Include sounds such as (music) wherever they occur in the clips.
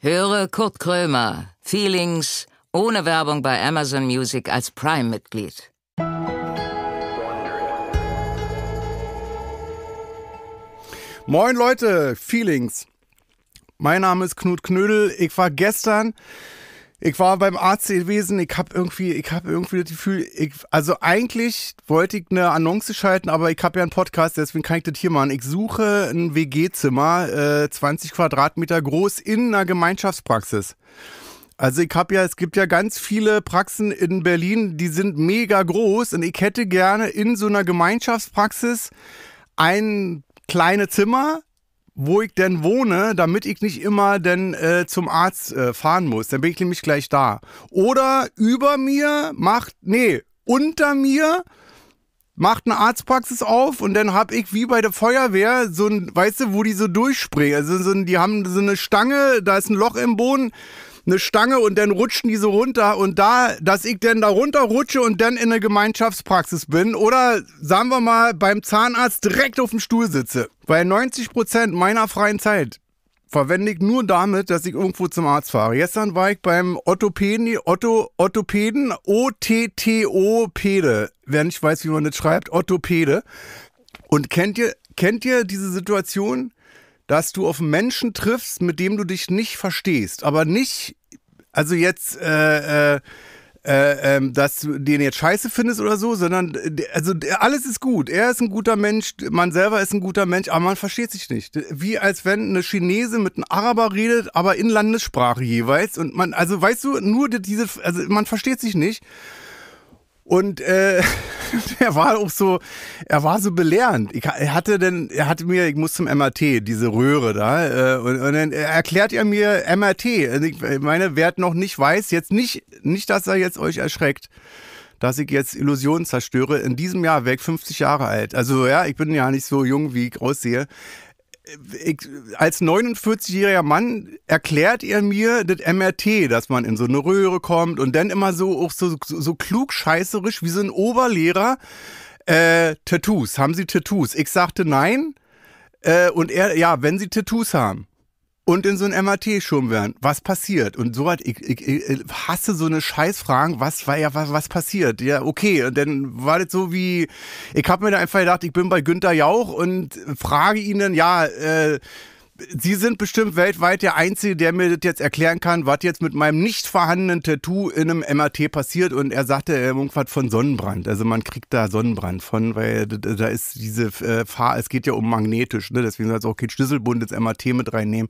Höre Kurt Krömer, Feelings, ohne Werbung bei Amazon Music als Prime-Mitglied. Moin Leute, Feelings. Mein Name ist Knut Knödel. Ich war gestern ich war beim Arzt gewesen, ich habe irgendwie, ich habe irgendwie das Gefühl, ich, also eigentlich wollte ich eine Annonce schalten, aber ich habe ja einen Podcast, deswegen kann ich das hier machen. Ich suche ein WG-Zimmer, äh, 20 Quadratmeter groß in einer Gemeinschaftspraxis. Also ich habe ja, es gibt ja ganz viele Praxen in Berlin, die sind mega groß und ich hätte gerne in so einer Gemeinschaftspraxis ein kleines Zimmer, wo ich denn wohne, damit ich nicht immer denn äh, zum Arzt äh, fahren muss. Dann bin ich nämlich gleich da. Oder über mir macht, nee, unter mir macht eine Arztpraxis auf und dann hab ich wie bei der Feuerwehr so ein, weißt du, wo die so durchspringen. Also so ein, die haben so eine Stange, da ist ein Loch im Boden eine Stange und dann rutschen die so runter und da, dass ich dann da runterrutsche und dann in eine Gemeinschaftspraxis bin oder sagen wir mal beim Zahnarzt direkt auf dem Stuhl sitze. Weil 90 Prozent meiner freien Zeit verwende ich nur damit, dass ich irgendwo zum Arzt fahre. Gestern war ich beim Orthopäden, Otto, Orthopäden, O-T-T-O-Pede. Wer nicht weiß, wie man das schreibt, Orthopäde. Und kennt ihr, kennt ihr diese Situation, dass du auf einen Menschen triffst, mit dem du dich nicht verstehst? Aber nicht also jetzt, äh, äh, äh, ähm, dass du den jetzt scheiße findest oder so, sondern äh, also alles ist gut. Er ist ein guter Mensch, man selber ist ein guter Mensch, aber man versteht sich nicht. Wie als wenn eine Chinese mit einem Araber redet, aber in Landessprache jeweils. Und man, also weißt du, nur diese, also man versteht sich nicht. Und äh, (laughs) er war auch so, er war so belehrend. Ich, er hatte denn, er hatte mir, ich muss zum MRT, diese Röhre da, äh, und, und, dann erklärt er mir MRT. Also ich meine, wer noch nicht weiß, jetzt nicht, nicht, dass er jetzt euch erschreckt, dass ich jetzt Illusionen zerstöre. In diesem Jahr weg, 50 Jahre alt. Also ja, ich bin ja nicht so jung, wie ich aussehe ich, als 49-jähriger Mann erklärt ihr mir das MRT, dass man in so eine Röhre kommt und dann immer so, auch so, so, so klugscheißerisch wie so ein Oberlehrer. Äh, Tattoos, haben Sie Tattoos? Ich sagte nein. Äh, und er, ja, wenn Sie Tattoos haben und in so ein MRT schoben werden. Was passiert? Und so hat ich, ich, ich hasse so eine Scheißfragen, was war ja was, was passiert? Ja, okay, und dann war das so wie ich habe mir da einfach gedacht, ich bin bei Günther Jauch und frage ihn dann ja äh Sie sind bestimmt weltweit der Einzige, der mir das jetzt erklären kann, was jetzt mit meinem nicht vorhandenen Tattoo in einem MRT passiert. Und er sagte irgendwas von Sonnenbrand. Also man kriegt da Sonnenbrand von, weil da ist diese äh, Farbe, es geht ja um magnetisch, ne? deswegen soll es auch kein Schlüsselbund ins MRT mit reinnehmen.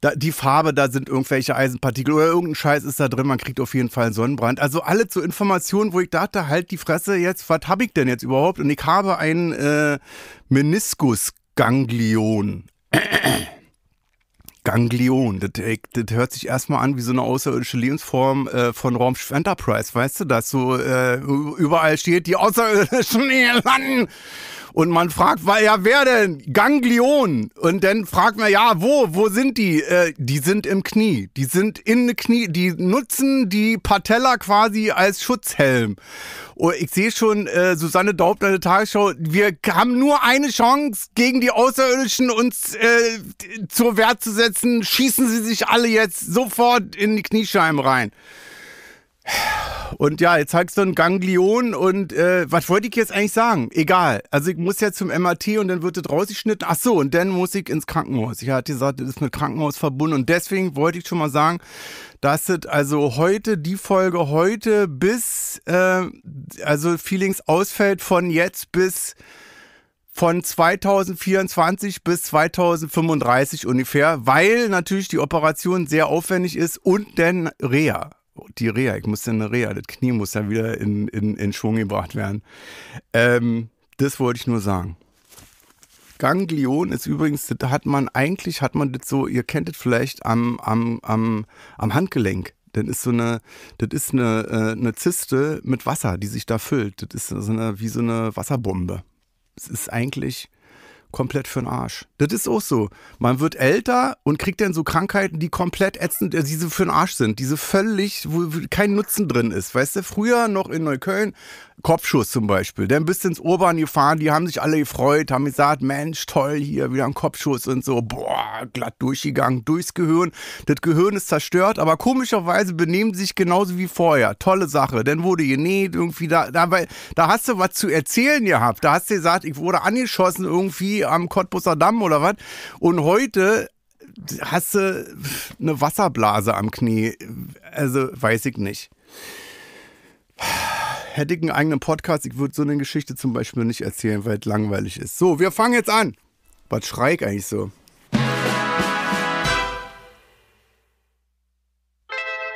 Da, die Farbe, da sind irgendwelche Eisenpartikel oder irgendein Scheiß ist da drin, man kriegt auf jeden Fall einen Sonnenbrand. Also alle zu so Informationen, wo ich dachte, halt die Fresse jetzt, was habe ich denn jetzt überhaupt? Und ich habe einen äh, Meniskus Ganglion. (clears throat) Ganglion, das, äh, das, hört sich erstmal an wie so eine außerirdische Lebensform äh, von Raumschiff Enterprise, weißt du, dass so äh, überall steht, die Außerirdischen hier landen. Und man fragt, weil ja, wer denn? Ganglion. Und dann fragt man, ja, wo? Wo sind die? Äh, die sind im Knie. Die sind in ne Knie. Die nutzen die Patella quasi als Schutzhelm. Oh, ich sehe schon, äh, Susanne Daub in der Tagesschau, wir haben nur eine Chance, gegen die Außerirdischen uns äh, zur Wehr zu setzen. Schießen sie sich alle jetzt sofort in die Kniescheiben rein. Und ja, jetzt zeigst du ein Ganglion und äh, was wollte ich jetzt eigentlich sagen? Egal. Also ich muss jetzt zum MAT und dann wird das rausgeschnitten. Ach so, und dann muss ich ins Krankenhaus. Ich hatte gesagt, das ist mit Krankenhaus verbunden. Und deswegen wollte ich schon mal sagen, dass das also heute, die Folge heute bis, äh, also Feelings ausfällt von jetzt bis von 2024 bis 2035 ungefähr, weil natürlich die Operation sehr aufwendig ist und dann Reha die Reha, ich muss in eine Reha, das Knie muss ja wieder in, in, in Schwung gebracht werden. Ähm, das wollte ich nur sagen. Ganglion ist übrigens, da hat man eigentlich, hat man das so, ihr kennt das vielleicht am, am, am, am Handgelenk. Dann ist so eine, das ist eine, äh, eine Zyste mit Wasser, die sich da füllt. Das ist so eine, wie so eine Wasserbombe. Es ist eigentlich komplett für den Arsch. Das ist auch so. Man wird älter und kriegt dann so Krankheiten, die komplett ätzend, äh, die für den Arsch sind, diese völlig, wo kein Nutzen drin ist. Weißt du, früher noch in Neukölln, Kopfschuss zum Beispiel. Dann bist du ins Urban gefahren, die haben sich alle gefreut, haben gesagt, Mensch, toll, hier wieder ein Kopfschuss und so, boah, glatt durchgegangen, durchs Gehirn. Das Gehirn ist zerstört, aber komischerweise benehmen sie sich genauso wie vorher. Tolle Sache. Dann wurde genäht, irgendwie da, da, da hast du was zu erzählen gehabt. Da hast du gesagt, ich wurde angeschossen irgendwie am Cottbusser Damm oder was. Und heute hast du eine Wasserblase am Knie. Also weiß ich nicht hätte ich einen eigenen Podcast, ich würde so eine Geschichte zum Beispiel nicht erzählen, weil es langweilig ist. So, wir fangen jetzt an. Was schreie ich eigentlich so?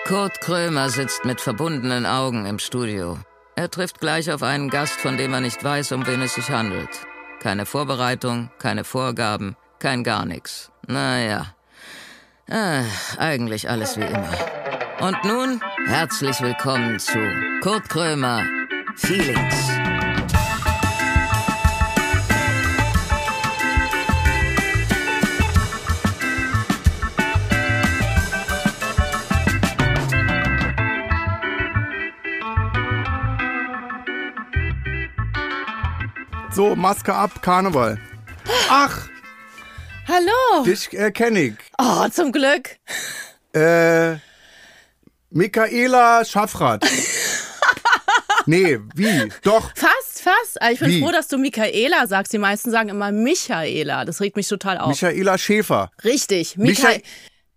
Kurt Krömer sitzt mit verbundenen Augen im Studio. Er trifft gleich auf einen Gast, von dem er nicht weiß, um wen es sich handelt. Keine Vorbereitung, keine Vorgaben, kein gar nichts. Naja, äh, ah, eigentlich alles wie immer. Und nun herzlich willkommen zu Kurt Krömer, Felix. So, Maske ab, Karneval. Ach! Hallo! Dich äh, ich. Oh, zum Glück. Äh, Michaela Schaffrath. (laughs) nee, wie? Doch. Fast, fast. Ah, ich bin wie? froh, dass du Michaela sagst. Die meisten sagen immer Michaela. Das regt mich total auf. Michaela Schäfer. Richtig. Michaela. Micha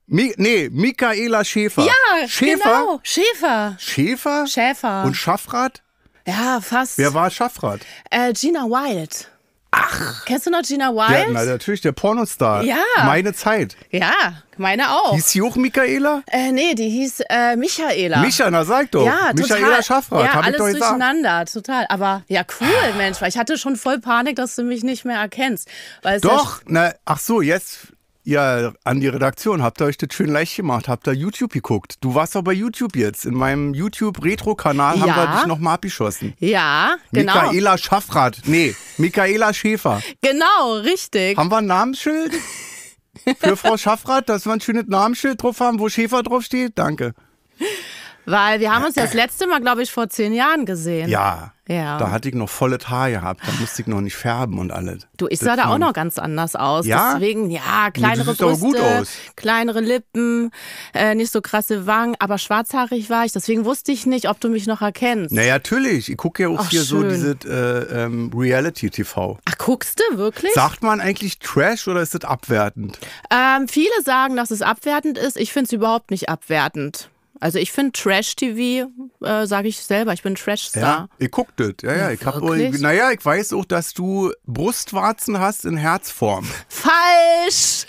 Mi nee, Michaela Schäfer. Ja, Schäfer? genau. Schäfer. Schäfer? Schäfer. Und Schaffrath? Ja, fast. Wer war Schaffrath? Äh, Gina Wild. Ach. Kennst du noch Gina Wild? Ja, na, natürlich, der Pornostar. Ja. Meine Zeit. Ja, meine auch. Hieß sie auch Michaela? Äh, nee, die hieß äh, Michaela. Micha, na sag doch. Ja, Michaela total. Schaffrath, ja, hab alles ich doch gesagt. durcheinander, total. Aber ja, cool, ah. Mensch, weil ich hatte schon voll Panik, dass du mich nicht mehr erkennst. doch, na, ach so, jetzt ja, an die Redaktion. Habt ihr euch das schön leicht gemacht? Habt ihr YouTube geguckt? Du warst doch bei YouTube jetzt. In meinem YouTube-Retro-Kanal ja. haben wir dich nochmal abgeschossen. Ja, genau. Michaela Schaffrath. Nee, Michaela Schäfer. Genau, richtig. Haben wir ein Namensschild? (laughs) Für Frau Schaffrath, dass wir ein schönes Namensschild drauf haben, wo Schäfer draufsteht? Danke. Weil wir haben uns ja das letzte Mal, glaube ich, vor zehn Jahren gesehen. Ja. Ja. Da hatte ich noch volle Haar gehabt, da musste ich noch nicht färben und alles. Du, ich sah da auch noch ganz anders aus. Ja? Deswegen, ja, kleinere nee, Brüste, kleinere Lippen, äh, nicht so krasse Wangen, aber schwarzhaarig war ich. Deswegen wusste ich nicht, ob du mich noch erkennst. Naja, natürlich. Ich gucke ja auch Ach, hier schön. so diese äh, ähm, Reality-TV. Ach, guckst du wirklich? Sagt man eigentlich Trash oder ist das abwertend? Ähm, viele sagen, dass es abwertend ist. Ich finde es überhaupt nicht abwertend. Also ich finde Trash-TV, äh, sage ich selber, ich bin Trash-Star. Ja, ihr guckt das, ja, ja. Ich hab, naja, ich weiß auch, dass du Brustwarzen hast in Herzform. (laughs) Falsch!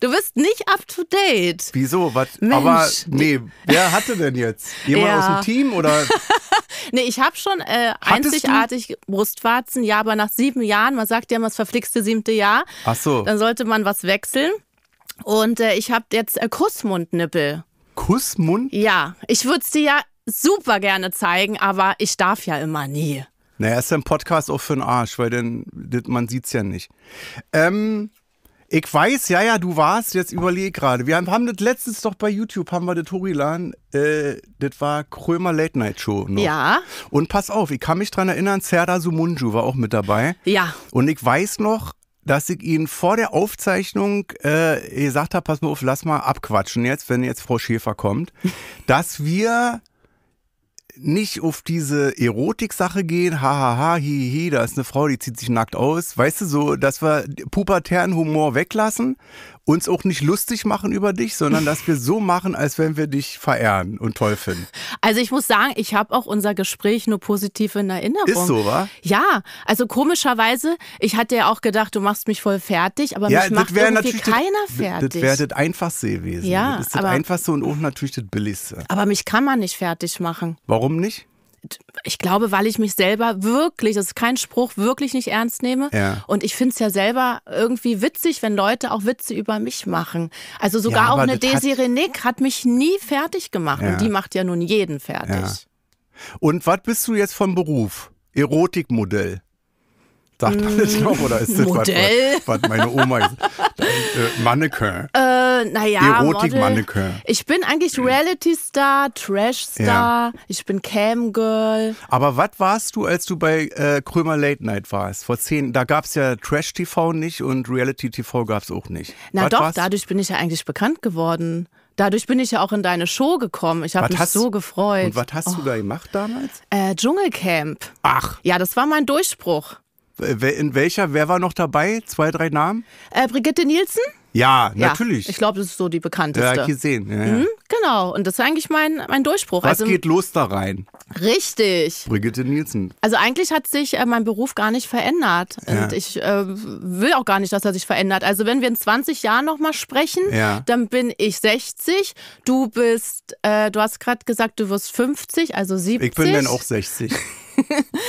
Du bist nicht up to date. Wieso? Was? Aber nee, wer hatte denn jetzt? Jemand ja. aus dem Team oder? (laughs) nee, ich habe schon äh, einzigartig du? Brustwarzen, ja, aber nach sieben Jahren, man sagt ja immer das verflixte siebte Jahr. Ach so. Dann sollte man was wechseln. Und äh, ich habe jetzt äh, Kussmundnippel. Kussmund? Ja, ich würde es dir ja super gerne zeigen, aber ich darf ja immer nie. Naja, ist ein Podcast auch für den Arsch, weil dann, man sieht es ja nicht. Ähm, ich weiß, ja, ja, du warst, jetzt überlege gerade. Wir haben, haben das letztens doch bei YouTube, haben wir das Horilan, äh, das war Krömer Late Night Show noch. Ja. Und pass auf, ich kann mich daran erinnern, Serda Sumunju war auch mit dabei. Ja. Und ich weiß noch, dass ich Ihnen vor der Aufzeichnung äh, gesagt habe, pass mal auf, lass mal abquatschen jetzt, wenn jetzt Frau Schäfer kommt, (laughs) dass wir nicht auf diese Erotik-Sache gehen, hahaha, ha, hi, hi, da ist eine Frau, die zieht sich nackt aus, weißt du, so, dass wir pubertären Humor weglassen uns auch nicht lustig machen über dich, sondern dass wir so machen, als wenn wir dich verehren und toll finden. Also ich muss sagen, ich habe auch unser Gespräch nur positiv in Erinnerung. Ist so, wa? Ja, also komischerweise, ich hatte ja auch gedacht, du machst mich voll fertig, aber ja, mich macht irgendwie keiner fertig. Das wäre das Einfachste gewesen. Ja, das ist das Einfachste und auch natürlich das Billigste. Aber mich kann man nicht fertig machen. Warum nicht? ich glaube, weil ich mich selber wirklich, das ist kein Spruch, wirklich nicht ernst nehme. Ja. Und ich finde es ja selber irgendwie witzig, wenn Leute auch Witze über mich machen. Also sogar ja, auch eine Desiree Nick hat mich nie fertig gemacht. Ja. Und die macht ja nun jeden fertig. Ja. Und was bist du jetzt vom Beruf? Erotikmodell. Sagt man das noch oder ist das Modell? Was, was meine Oma ist? äh, Mannequin. Äh, naja, Erotik-Mannequin. Ich bin eigentlich Reality-Star, Trash-Star, ja. ich bin Cam-Girl. Aber was warst du, als du bei äh, Krömer Late Night warst? Vor zehn, da gab es ja Trash-TV nicht und Reality-TV gab es auch nicht. Na was doch, dadurch bin ich ja eigentlich bekannt geworden. Dadurch bin ich ja auch in deine Show gekommen. Ich habe mich hast, so gefreut. Und was hast oh. du da gemacht damals? Äh, Dschungelcamp. Ach. Ja, das war mein Durchbruch. Äh, in welcher, wer war noch dabei? Zwei, drei Namen? Äh, Brigitte Nielsen? Ja, ja, natürlich. ich glaube, das ist so die bekannteste. Ja, gesehen. Ja, ja. Mhm, genau, und das ist eigentlich mein, mein Durchbruch. Was also, geht los da rein? Richtig. Brigitte Nielsen. Also eigentlich hat sich äh, mein Beruf gar nicht verändert. Ja. ich äh, will auch gar nicht, dass er sich verändert. Also wenn wir in 20 Jahren nochmal sprechen, ja. dann bin ich 60. Du bist, äh, du hast gerade gesagt, du wirst 50, also 70. Ich bin dann auch 60. (laughs)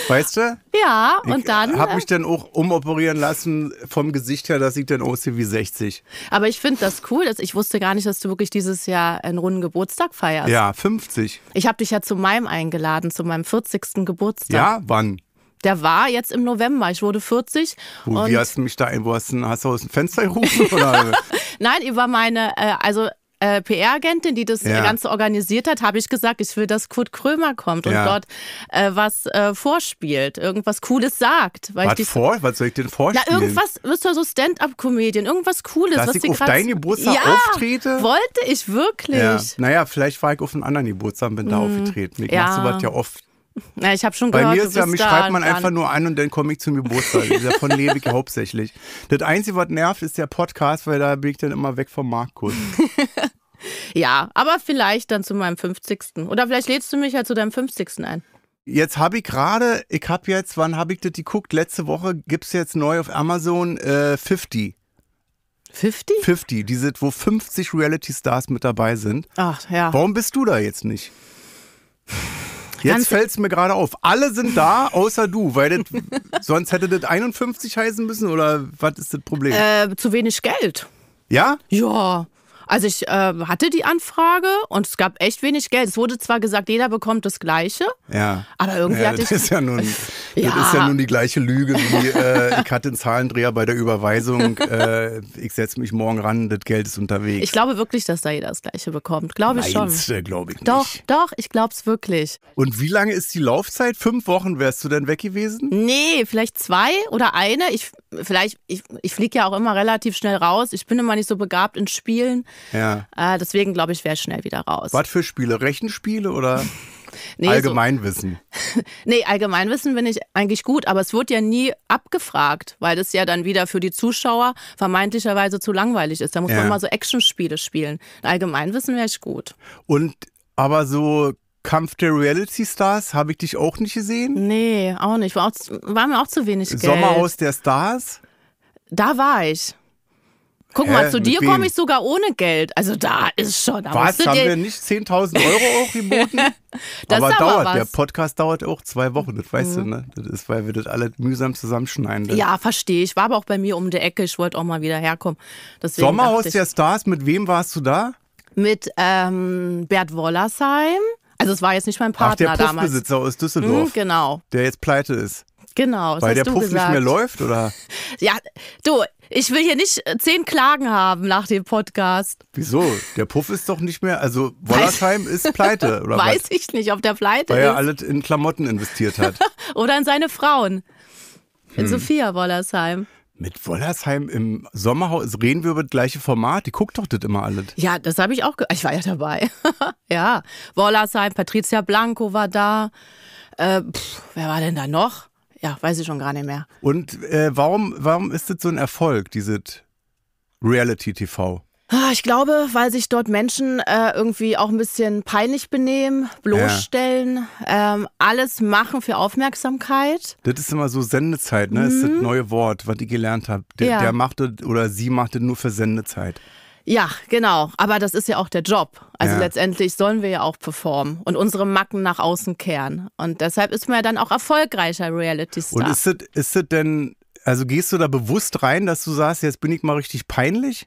Weißt du? Ja, und ich dann. Ich habe mich äh, dann auch umoperieren lassen vom Gesicht her, das sieht dann aus wie 60. Aber ich finde das cool. Dass ich wusste gar nicht, dass du wirklich dieses Jahr einen runden Geburtstag feierst. Ja, 50. Ich habe dich ja zu meinem eingeladen, zu meinem 40. Geburtstag. Ja, wann? Der war jetzt im November. Ich wurde 40. Puh, wie hast du mich da einwursten? Hast du aus dem Fenster gerufen? (laughs) Nein, über meine, äh, also äh, PR-Agentin, die das äh, ja. Ganze organisiert hat, habe ich gesagt, ich will, dass Kurt Krömer kommt ja. und dort äh, was äh, vorspielt, irgendwas Cooles sagt. was, ich vor? was soll ich denn vorspielen? Na, irgendwas, bist du so Stand-up-Comedian, irgendwas Cooles. Dass was ich auf deinen Geburtstag ja, auftrete? wollte ich wirklich. Ja. Naja, vielleicht war ich auf einen anderen Geburtstag und bin mhm. da aufgetreten. Ich ja. mache sowas ja oft. Na, ich habe schon Bei gehört, Bei mir ist ja, mich schreibt man einfach nur an und dann komme ich zum Geburtstag. Davon lebe ich hauptsächlich. Das Einzige, was nervt, ist der Podcast, weil da bin ich dann immer weg vom Marktkurs. (laughs) ja, aber vielleicht dann zu meinem 50. Oder vielleicht lädst du mich ja zu deinem 50. ein. Jetzt habe ich gerade, ich habe jetzt, wann habe ich das geguckt? Letzte Woche gibt es jetzt neu auf Amazon äh, 50. 50? 50, sind, wo 50 Reality-Stars mit dabei sind. Ach, ja. Warum bist du da jetzt nicht? Jetzt fällt es mir gerade auf. Alle sind da, außer du, weil das, (laughs) sonst hätte das 51 heißen müssen oder was ist das Problem? Äh, zu wenig Geld. Ja? Ja. Also ich äh, hatte die Anfrage und es gab echt wenig Geld. Es wurde zwar gesagt, jeder bekommt das Gleiche, ja. aber irgendwie ja, hatte das ich... Ist ja nun, ja. (laughs) Das ist ja nun die gleiche Lüge wie, äh, ich hatte einen Zahlendreher bei der Überweisung, äh, ich setze mich morgen ran, das Geld ist unterwegs. Ich glaube wirklich, dass da jeder das Gleiche bekommt. Glaube ich Nein, schon. glaube ich nicht. Doch, doch, ich glaube es wirklich. Und wie lange ist die Laufzeit? Fünf Wochen wärst du denn weg gewesen? Nee, vielleicht zwei oder eine. Ich vielleicht, ich, ich fliege ja auch immer relativ schnell raus. Ich bin immer nicht so begabt in Spielen. Ja. Äh, deswegen glaube ich, wäre ich schnell wieder raus. Was für Spiele? Rechenspiele oder? (laughs) nee, Allgemeinwissen. So, (laughs) nee, Allgemeinwissen bin ich eigentlich gut, aber es wird ja nie abgefragt, weil das ja dann wieder für die Zuschauer vermeintlicherweise zu langweilig ist. Da muss ja. man mal so Actionspiele spielen. Allgemeinwissen wäre ich gut. Und aber so Kampf der Reality Stars habe ich dich auch nicht gesehen. Nee, auch nicht. War, auch, war mir auch zu wenig Geld. Sommerhaus der Stars? Da war ich. Guck Hä? mal, zu dir komme ich sogar ohne Geld. Also da ist schon. Da was? Haben wir nicht 10.000 Euro auch geboten? (laughs) das aber, aber dauert. Was. Der Podcast dauert auch zwei Wochen, das weißt mhm. du, ne? Das ist, weil wir das alle mühsam zusammenschneiden. Dann. Ja, verstehe ich. War aber auch bei mir um die Ecke. Ich wollte auch mal wieder herkommen. Deswegen Sommerhaus ich, der Stars, mit wem warst du da? Mit ähm, Bert Wollersheim. Also es war jetzt nicht mein Partner Ach, der damals. Puffbesitzer aus Düsseldorf. Mhm, genau. Der jetzt pleite ist. Genau. Weil der Puff gesagt. nicht mehr läuft, oder? (laughs) Ja, du, ich will hier nicht äh, zehn Klagen haben nach dem Podcast. Wieso? Der Puff ist doch nicht mehr. Also Wollersheim (laughs) ist pleite, oder? Weiß was? ich nicht, ob der pleite Weil ist. Weil er alles in Klamotten investiert hat. (laughs) oder in seine Frauen. In hm. Sophia Wollersheim. Mit Wollersheim im Sommerhaus reden wir über das gleiche Format. Die guckt doch das immer alles. Ja, das habe ich auch. Ich war ja dabei. (laughs) ja, Wollersheim, Patricia Blanco war da. Äh, pff, wer war denn da noch? Ja, weiß ich schon gar nicht mehr. Und äh, warum, warum ist das so ein Erfolg, dieses Reality TV? Ah, ich glaube, weil sich dort Menschen äh, irgendwie auch ein bisschen peinlich benehmen, bloßstellen, ja. ähm, alles machen für Aufmerksamkeit. Das ist immer so Sendezeit, ne? Mhm. ist das mhm. neue Wort, was ich gelernt habe. Der, ja. der machte oder sie machte nur für Sendezeit. Ja, genau. Aber das ist ja auch der Job. Also ja. letztendlich sollen wir ja auch performen und unsere Macken nach außen kehren. Und deshalb ist man ja dann auch erfolgreicher Reality-Star. Und ist das, ist das denn, also gehst du da bewusst rein, dass du sagst, jetzt bin ich mal richtig peinlich?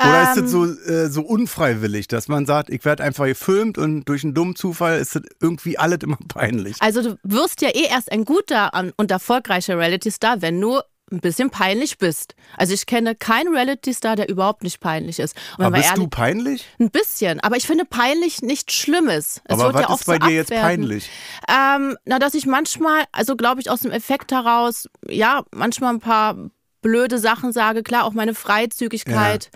Oder ähm, ist das ähm, so, äh, so unfreiwillig, dass man sagt, ich werde einfach gefilmt und durch einen dummen Zufall ist das irgendwie alles immer (laughs) peinlich? Also du wirst ja eh erst ein guter und erfolgreicher Reality-Star, wenn du ein bisschen peinlich bist. Also ich kenne keinen Reality-Star, der überhaupt nicht peinlich ist. Aber bist ehrlich, du peinlich? Ein bisschen, aber ich finde peinlich nichts Schlimmes. Es aber was ja ist bei so dir abwerten. jetzt peinlich? Ähm, na, dass ich manchmal, also glaube ich aus dem Effekt heraus, ja, manchmal ein paar blöde Sachen sage, klar, auch meine Freizügigkeit.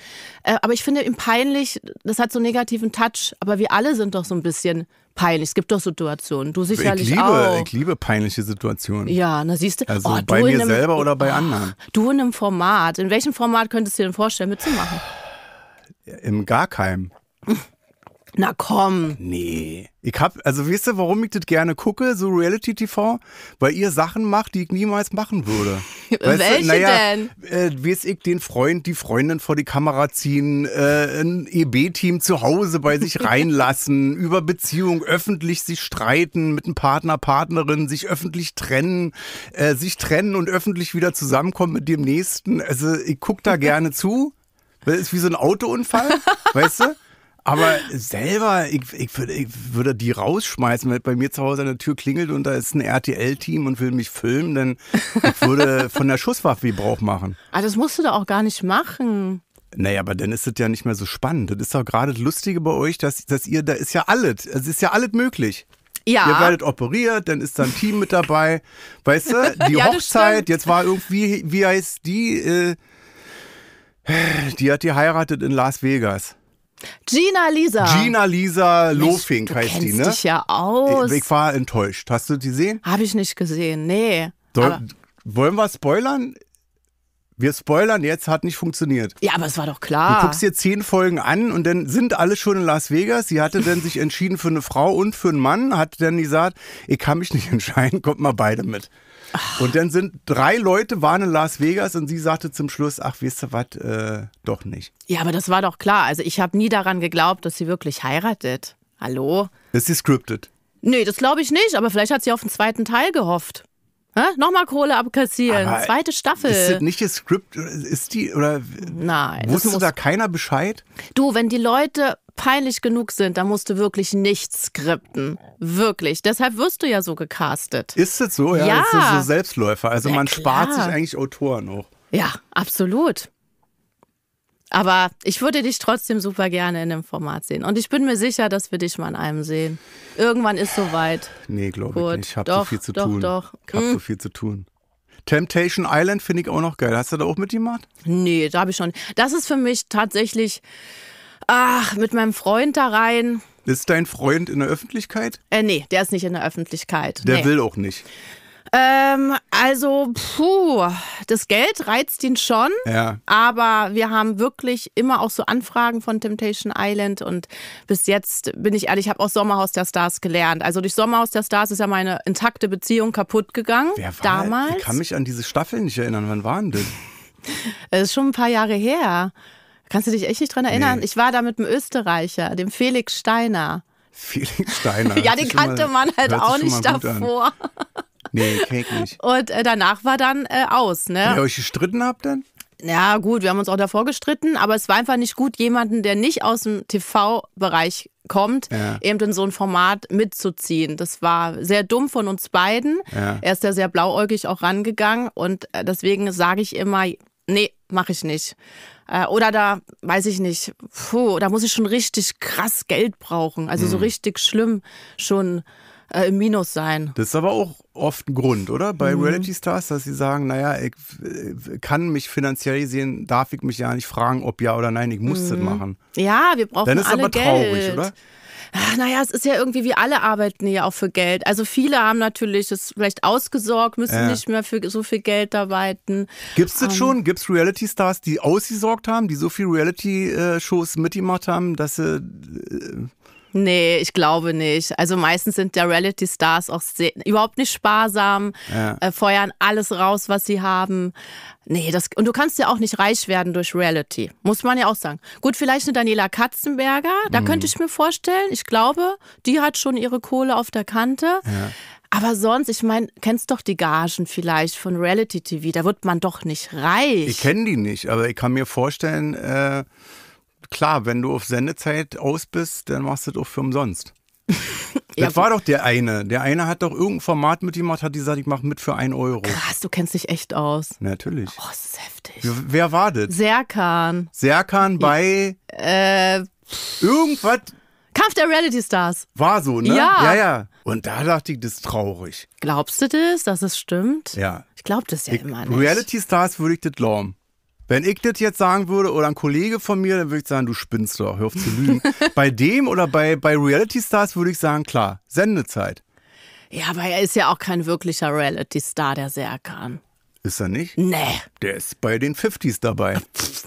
Ja. Äh, aber ich finde ihn peinlich, das hat so einen negativen Touch. Aber wir alle sind doch so ein bisschen peinlich. Es gibt doch Situationen. Du also sicherlich ich liebe, auch. Ich liebe peinliche Situationen. Ja, na siehst du. Also oh, bei mir einem, selber oder bei oh, anderen. Du in einem Format. In welchem Format könntest du dir denn vorstellen, mitzumachen? Im Garkeim. (laughs) Na komm. Nee. Ich hab, also weißt du, warum ich das gerne gucke, so Reality TV? Weil ihr Sachen macht, die ich niemals machen würde. (laughs) weißt Welche du, naja, denn? Äh, weiß ich, den Freund, die Freundin vor die Kamera ziehen, äh, ein EB-Team zu Hause bei sich (laughs) reinlassen, über Beziehung öffentlich sich streiten, mit einem Partner, Partnerin, sich öffentlich trennen, äh, sich trennen und öffentlich wieder zusammenkommen mit dem Nächsten. Also ich gucke da (laughs) gerne zu. Das ist wie so ein Autounfall, weißt du? Aber selber, ich, ich, würde, ich würde die rausschmeißen, wenn bei mir zu Hause an der Tür klingelt und da ist ein RTL-Team und will mich filmen, dann ich würde (laughs) von der Schusswaffe Gebrauch machen. Ah, das musst du doch auch gar nicht machen. Naja, aber dann ist das ja nicht mehr so spannend. Das ist doch gerade das Lustige bei euch, dass, dass ihr, da ist ja alles, es ist ja alles möglich. Ja. Ihr werdet operiert, dann ist da ein Team mit dabei. Weißt du, (laughs) die ja, Hochzeit, jetzt war irgendwie, wie heißt die? Äh, die hat die heiratet in Las Vegas. Gina Lisa. Gina Lisa Lofink heißt die, ne? Dich ja aus. Ich war enttäuscht. Hast du die gesehen? Habe ich nicht gesehen, nee. Soll, wollen wir spoilern? wir spoilern jetzt, hat nicht funktioniert. Ja, aber es war doch klar. Du guckst dir zehn Folgen an und dann sind alle schon in Las Vegas. Sie hatte dann sich entschieden für eine Frau und für einen Mann, hat dann gesagt, ich kann mich nicht (laughs) entscheiden, kommt mal beide mit. Ach. Und dann sind drei Leute waren in Las Vegas und sie sagte zum Schluss, ach, wisst ihr was, äh, doch nicht. Ja, aber das war doch klar. Also ich habe nie daran geglaubt, dass sie wirklich heiratet. Hallo? Ist sie scripted? Nee, das glaube ich nicht, aber vielleicht hat sie auf den zweiten Teil gehofft. Hä? Nochmal Kohle abkassieren. Aber Zweite Staffel. Ist das nicht das Skript? Ist die oder? Nein. Wusste da keiner Bescheid? Du, wenn die Leute peinlich genug sind, dann musst du wirklich nichts skripten. Wirklich. Deshalb wirst du ja so gecastet. Ist das so? Ja. ja. Ist das so Selbstläufer. Also Na man klar. spart sich eigentlich Autoren auch. Ja, absolut. Aber ich würde dich trotzdem super gerne in einem Format sehen. Und ich bin mir sicher, dass wir dich mal in einem sehen. Irgendwann ist soweit. Nee, glaube ich nicht. Ich habe so viel zu doch, tun. Doch, Ich habe hm. so viel zu tun. Temptation Island finde ich auch noch geil. Hast du da auch mitgemacht? Nee, da habe ich schon. Das ist für mich tatsächlich, ach, mit meinem Freund da rein. Ist dein Freund in der Öffentlichkeit? Äh, nee, der ist nicht in der Öffentlichkeit. Der nee. will auch nicht. Ähm, also, puh, das Geld reizt ihn schon, ja. aber wir haben wirklich immer auch so Anfragen von Temptation Island und bis jetzt bin ich ehrlich, ich habe auch Sommerhaus der Stars gelernt. Also durch Sommerhaus der Stars ist ja meine intakte Beziehung kaputt gegangen Wer war, damals. Ich kann mich an diese Staffel nicht erinnern, wann waren denn? (laughs) Es ist schon ein paar Jahre her. Kannst du dich echt nicht dran erinnern? Nee. Ich war da mit einem Österreicher, dem Felix Steiner. Felix Steiner. (laughs) ja, den kannte mal, man halt auch nicht davor. Nee, Cake nicht. Und äh, danach war dann äh, aus, ne? Wenn ihr euch gestritten habt dann? Ja, gut, wir haben uns auch davor gestritten, aber es war einfach nicht gut, jemanden, der nicht aus dem TV-Bereich kommt, ja. eben in so ein Format mitzuziehen. Das war sehr dumm von uns beiden. Ja. Er ist ja sehr blauäugig auch rangegangen und äh, deswegen sage ich immer, nee, mache ich nicht. Äh, oder da, weiß ich nicht, puh, da muss ich schon richtig krass Geld brauchen. Also mhm. so hm. richtig schlimm schon äh, im Minus sein. Das ist aber auch oft ein Grund, oder? Bei mhm. Reality Stars, dass sie sagen, naja, ich äh, kann mich finanziell sehen, darf ich mich ja nicht fragen, ob ja oder nein, ich muss mhm. das machen. Ja, wir brauchen Geld. Dann ist alle aber traurig, Geld. oder? naja, es ist ja irgendwie wie alle arbeiten ja auch für Geld. Also viele haben natürlich es vielleicht ausgesorgt, müssen äh. nicht mehr für so viel Geld arbeiten. Gibt es das ähm. schon? es Reality Stars, die ausgesorgt haben, die so viel Reality äh, Shows mitgemacht haben, dass sie äh, Nee, ich glaube nicht. Also meistens sind der Reality Stars auch sehr, überhaupt nicht sparsam, ja. äh, feuern alles raus, was sie haben. Nee, das und du kannst ja auch nicht reich werden durch Reality, muss man ja auch sagen. Gut, vielleicht eine Daniela Katzenberger, da mhm. könnte ich mir vorstellen, ich glaube, die hat schon ihre Kohle auf der Kante. Ja. Aber sonst, ich meine, kennst doch die Gagen vielleicht von Reality TV, da wird man doch nicht reich. Ich kenne die nicht, aber ich kann mir vorstellen, äh klar, wenn du auf Sendezeit aus bist, dann machst du das auch für umsonst. (laughs) Ja, das war doch der eine. Der eine hat doch irgendein Format mitgemacht, hat gesagt, ich mache mit für einen Euro. Krass, du kennst dich echt aus. Natürlich. Oh, das ist heftig. Wer, wer war das? Serkan. Serkan bei. Äh, irgendwas. Kampf der Reality Stars. War so, ne? Ja. Ja, ja. Und da dachte ich, das ist traurig. Glaubst du das, dass es stimmt? Ja. Ich glaube das ja ich, immer nicht. Reality Stars würde ich das glauben. Wenn ich das jetzt sagen würde oder ein Kollege von mir, dann würde ich sagen, du spinnst doch, hör auf zu lügen. (laughs) bei dem oder bei, bei Reality Stars würde ich sagen, klar, Sendezeit. Ja, aber er ist ja auch kein wirklicher Reality-Star, der sehr kann. Ist er nicht? Nee. Der ist bei den 50s dabei.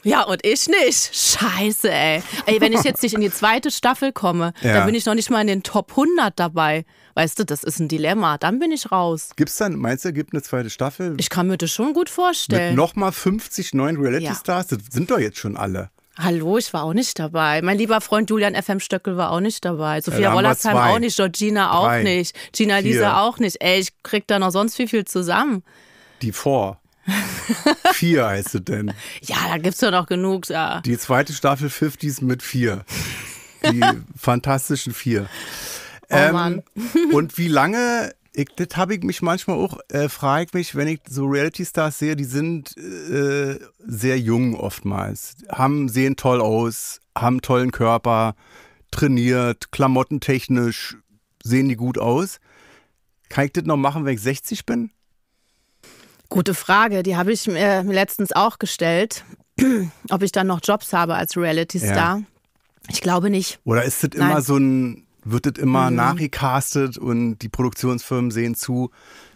Ja, und ich nicht. Scheiße, ey. Ey, wenn ich jetzt nicht in die zweite Staffel komme, ja. dann bin ich noch nicht mal in den Top 100 dabei. Weißt du, das ist ein Dilemma. Dann bin ich raus. Gibt's dann, meinst du, gibt eine zweite Staffel? Ich kann mir das schon gut vorstellen. Nochmal 50 neuen Reality-Stars, das sind doch jetzt schon alle. Hallo, ich war auch nicht dabei. Mein lieber Freund Julian FM Stöckel war auch nicht dabei. Sophia ja, Rollersheim auch nicht, Georgina auch drei, nicht, Gina vier. Lisa auch nicht. Ey, ich krieg da noch sonst viel, viel zusammen. Die vor. (laughs) vier heißt sie denn. Ja, da gibt es doch noch genug. Ja. Die zweite Staffel 50 Fifties mit vier. Die (laughs) fantastischen vier. Oh ähm, Mann. (laughs) und wie lange ich, das habe ich mich manchmal auch, äh, frage ich mich, wenn ich so Reality-Stars sehe, die sind äh, sehr jung oftmals, haben, sehen toll aus, haben tollen Körper, trainiert, klamottentechnisch, sehen die gut aus. Kann ich das noch machen, wenn ich 60 bin? Gute Frage, die habe ich mir letztens auch gestellt, (clears throat) ob ich dann noch Jobs habe als Reality-Star. Ja. Ich glaube nicht. Oder ist das immer so ein, wird das immer mhm. nachgecastet und die Produktionsfirmen sehen zu,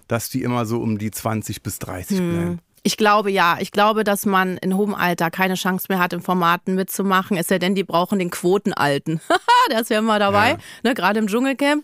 dass die immer so um die 20 bis 30 mhm. bleiben? Ich glaube ja. Ich glaube, dass man in hohem Alter keine Chance mehr hat, in Formaten mitzumachen. Ist ja denn, die brauchen den Quotenalten. Der ist ja immer dabei, ja. ne? gerade im Dschungelcamp.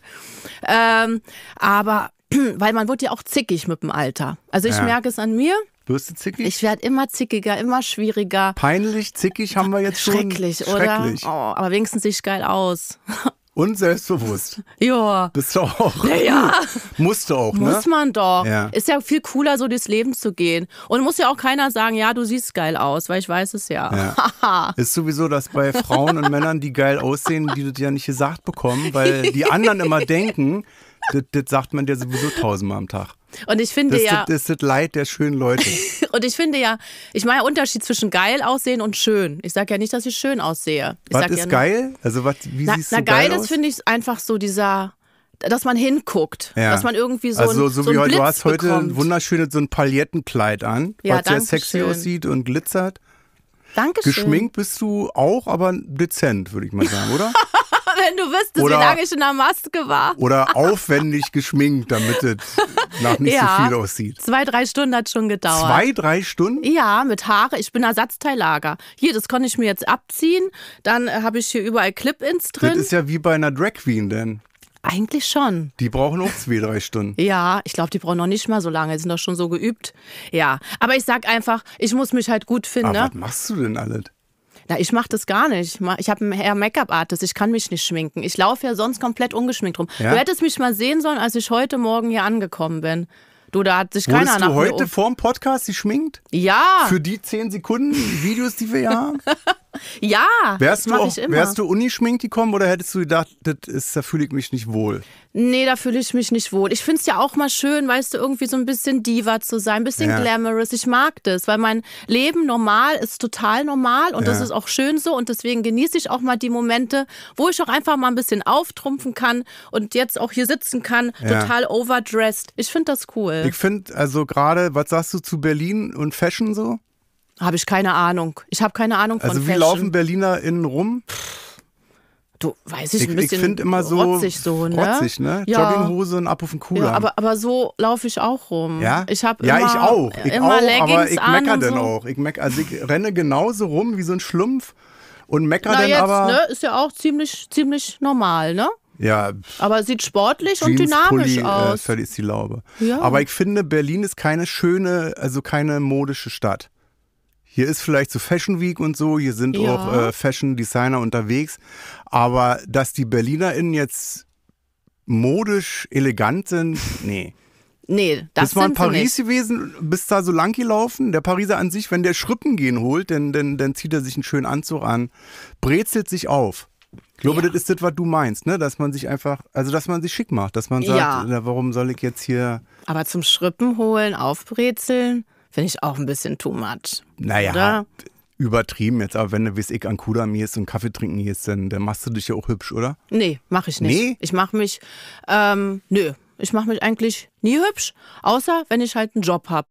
Ähm, aber (clears throat) weil man wird ja auch zickig mit dem Alter. Also ich ja. merke es an mir. Wirst du zickig? Ich werde immer zickiger, immer schwieriger. Peinlich, zickig haben wir jetzt Schrecklich, schon. Schrecklich, oder? Oh, aber wenigstens sehe ich geil aus. (laughs) Und selbstbewusst. Ja. Bist du auch. Ja, ja. (laughs) Musst du auch, ne? Muss man doch. Ja. Ist ja viel cooler, so durchs Leben zu gehen. Und muss ja auch keiner sagen, ja, du siehst geil aus, weil ich weiß es ja. ja. (laughs) ist sowieso, dass bei Frauen und Männern, die geil aussehen, die das ja nicht gesagt bekommen, weil die anderen immer denken, das, das sagt man dir sowieso tausendmal am Tag. Und ich finde das, ja. Das ist das Leid der schönen Leute. (laughs) und ich finde ja, ich mache ja Unterschied zwischen geil aussehen und schön. Ich sage ja nicht, dass ich schön aussehe. Ich was ist ja geil? Also, was, wie na, siehst na, du geil, geil ist, finde ich, einfach so dieser dass man hinguckt, ja. dass man irgendwie so also, so, so wie heute, du hast heute bekommt. ein wunderschönes so ein Palettenkleid an, ja, was sehr sexy schön. aussieht und glitzert. Dankeschön. Geschminkt bist du auch, aber dezent, würde ich mal sagen, oder? (laughs) (laughs) wenn du wüsstest, oder, wie lange ich in der Maske war. Oder (laughs) aufwendig geschminkt, damit es nach nicht ja, so viel aussieht. Zwei, drei Stunden hat schon gedauert. Zwei, drei Stunden? Ja, mit Haare. Ich bin Ersatzteillager. Hier, das konnte ich mir jetzt abziehen. Dann äh, habe ich hier überall Clip-Ins drin. Das ist ja wie bei einer Drag Queen, denn. Eigentlich schon. Die brauchen auch zwei, drei Stunden. ja, ich glaube, die brauchen noch nicht mal so lange. Die sind doch schon so geübt. Ja, aber ich sag einfach, ich muss mich halt gut finden. Aber ne? was machst du denn alles? Na, ich mache das gar nicht. Ich habe einen Hair Make-up Artist, ich kann mich nicht schminken. Ich laufe ja sonst komplett ungeschminkt rum. Ja? Du hättest mich mal sehen sollen, als ich heute morgen hier angekommen bin. Du, da hat sich keiner nach du heute vorm Podcast sie schminkt? Ja. Für die zehn Sekunden Videos, die wir ja haben? (laughs) Ja, wärst du, auch, wärst du Unischminkt gekommen oder hättest du gedacht, das ist, da fühle ich mich nicht wohl? Nee, da fühle ich mich nicht wohl. Ich finde es ja auch mal schön, weißt du, irgendwie so ein bisschen Diva zu sein, ein bisschen ja. glamorous. Ich mag das, weil mein Leben normal ist total normal und ja. das ist auch schön so und deswegen genieße ich auch mal die Momente, wo ich auch einfach mal ein bisschen auftrumpfen kann und jetzt auch hier sitzen kann, ja. total overdressed. Ich finde das cool. Ich finde, also gerade, was sagst du zu Berlin und Fashion so? Habe ich keine Ahnung. Ich habe keine Ahnung von Also wie Fashion. laufen Berliner innen rum? Du, weiß ich, ich ein bisschen. Ich finde immer so rotzig, so, ne? Rotzig, ne? Ja. Jogginghose und Abrufen cooler. Ja, aber, aber so laufe ich auch rum. Ja, ich habe ja, immer, ich auch. Ich immer auch, Leggings aber ich meckere dann so. auch. Ich meck, also ich renne genauso rum wie so ein Schlumpf und meckere dann aber. Ne? Ist ja auch ziemlich, ziemlich normal, ne? Ja. Aber sieht sportlich Jeans, und dynamisch Pulli, äh, aus. Äh, völlig ist die Laube. Ja. Aber ich finde, Berlin ist keine schöne, also keine modische Stadt. Hier ist vielleicht so Fashion Week und so, hier sind ja. auch äh, Fashion Designer unterwegs. Aber dass die BerlinerInnen jetzt modisch elegant sind, (laughs) nee. Nee, das ist. Bist mal in Paris gewesen, bist da so lang gelaufen. Der Pariser an sich, wenn der Schrippen gehen holt, dann, dann, dann zieht er sich einen schönen Anzug an, brezelt sich auf. Ich glaube, ja. das ist das, was du meinst, ne? Dass man sich einfach, also dass man sich schick macht, dass man sagt, ja. warum soll ich jetzt hier. Aber zum Schrippen holen, aufbrezeln. Finde ich auch ein bisschen too much. Naja, oder? übertrieben jetzt, aber wenn du, wie ich, an Kudam ist und Kaffee trinken gehst, dann, dann machst du dich ja auch hübsch, oder? Nee, mache ich nicht. Nee? Ich mache mich, ähm, nö, ich mache mich eigentlich nie hübsch, außer wenn ich halt einen Job habe.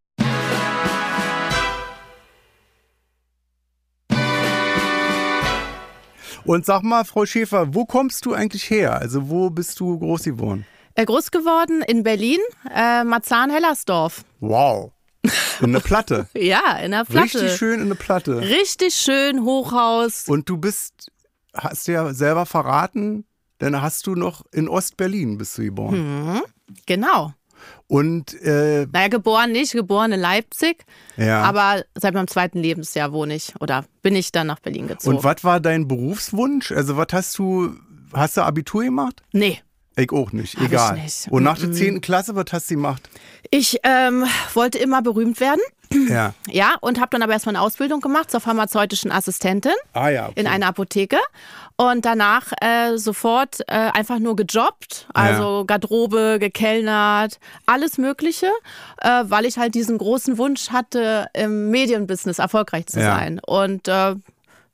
Und sag mal, Frau Schäfer, wo kommst du eigentlich her? Also wo bist du groß geworden? Äh, groß geworden in Berlin, äh, Marzahn-Hellersdorf. Wow. In eine Platte. (laughs) ja, in einer Platte. Richtig schön in eine Platte. Richtig schön Hochhaus. Und du bist, hast ja selber verraten, dann hast du noch in Ostberlin bist du geboren. Mhm, genau. Und äh, naja, geboren nicht, geboren in Leipzig. Ja. Aber seit meinem zweiten Lebensjahr wohne ich oder bin ich dann nach Berlin gezogen. Und was war dein Berufswunsch? Also was hast du, hast du Abitur gemacht? Nee, ich auch nicht, Hab egal. nicht. Und nach der 10. Klasse, was hast du gemacht? Ich ähm, wollte immer berühmt werden. Ja. (clears throat) Ja, und habe dann aber erstmal eine Ausbildung gemacht zur pharmazeutischen Assistentin ah, ja, okay. in einer Apotheke. Und danach äh, sofort äh, einfach nur gejobbt, also ja. Garderobe, gekellnert, alles Mögliche, äh, weil ich halt diesen großen Wunsch hatte, im Medienbusiness erfolgreich zu ja. sein. Und äh,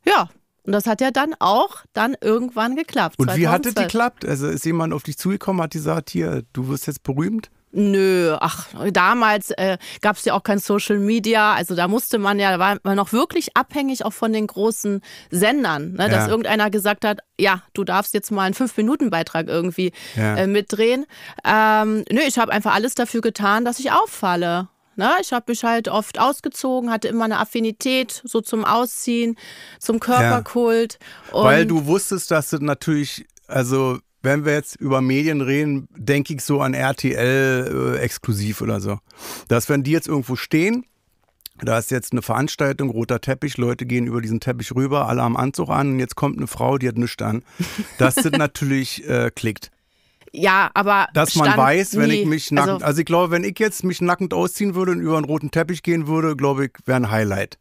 ja, und das hat ja dann auch dann irgendwann geklappt. Und 2012. wie hat es geklappt? Also ist jemand auf dich zugekommen, hat gesagt, hier, du wirst jetzt berühmt? Nö, ach, damals äh, gab es ja auch kein Social Media. Also da musste man ja, da war man noch wirklich abhängig auch von den großen Sendern, ne? dass irgendeiner gesagt hat, ja, du darfst jetzt mal einen Fünf-Minuten-Beitrag irgendwie ja. äh, mitdrehen. Ähm, nö, ich habe einfach alles dafür getan, dass ich auffalle. Ne? Ich habe mich halt oft ausgezogen, hatte immer eine Affinität so zum Ausziehen, zum Körperkult. Ja. Weil du wusstest, dass das natürlich, also wenn wir jetzt über Medien reden, denke ich so an RTL äh, exklusiv oder so. Dass wenn die jetzt irgendwo stehen, da ist jetzt eine Veranstaltung, roter Teppich, Leute gehen über diesen Teppich rüber, alle haben Anzug an und jetzt kommt eine Frau, die hat nichts an. Dass das (laughs) natürlich äh, klickt. Ja, aber. Dass man weiß, wenn nie. ich mich nackend. Also, also, ich glaube, wenn ich jetzt mich nackend ausziehen würde und über einen roten Teppich gehen würde, glaube ich, wäre ein Highlight.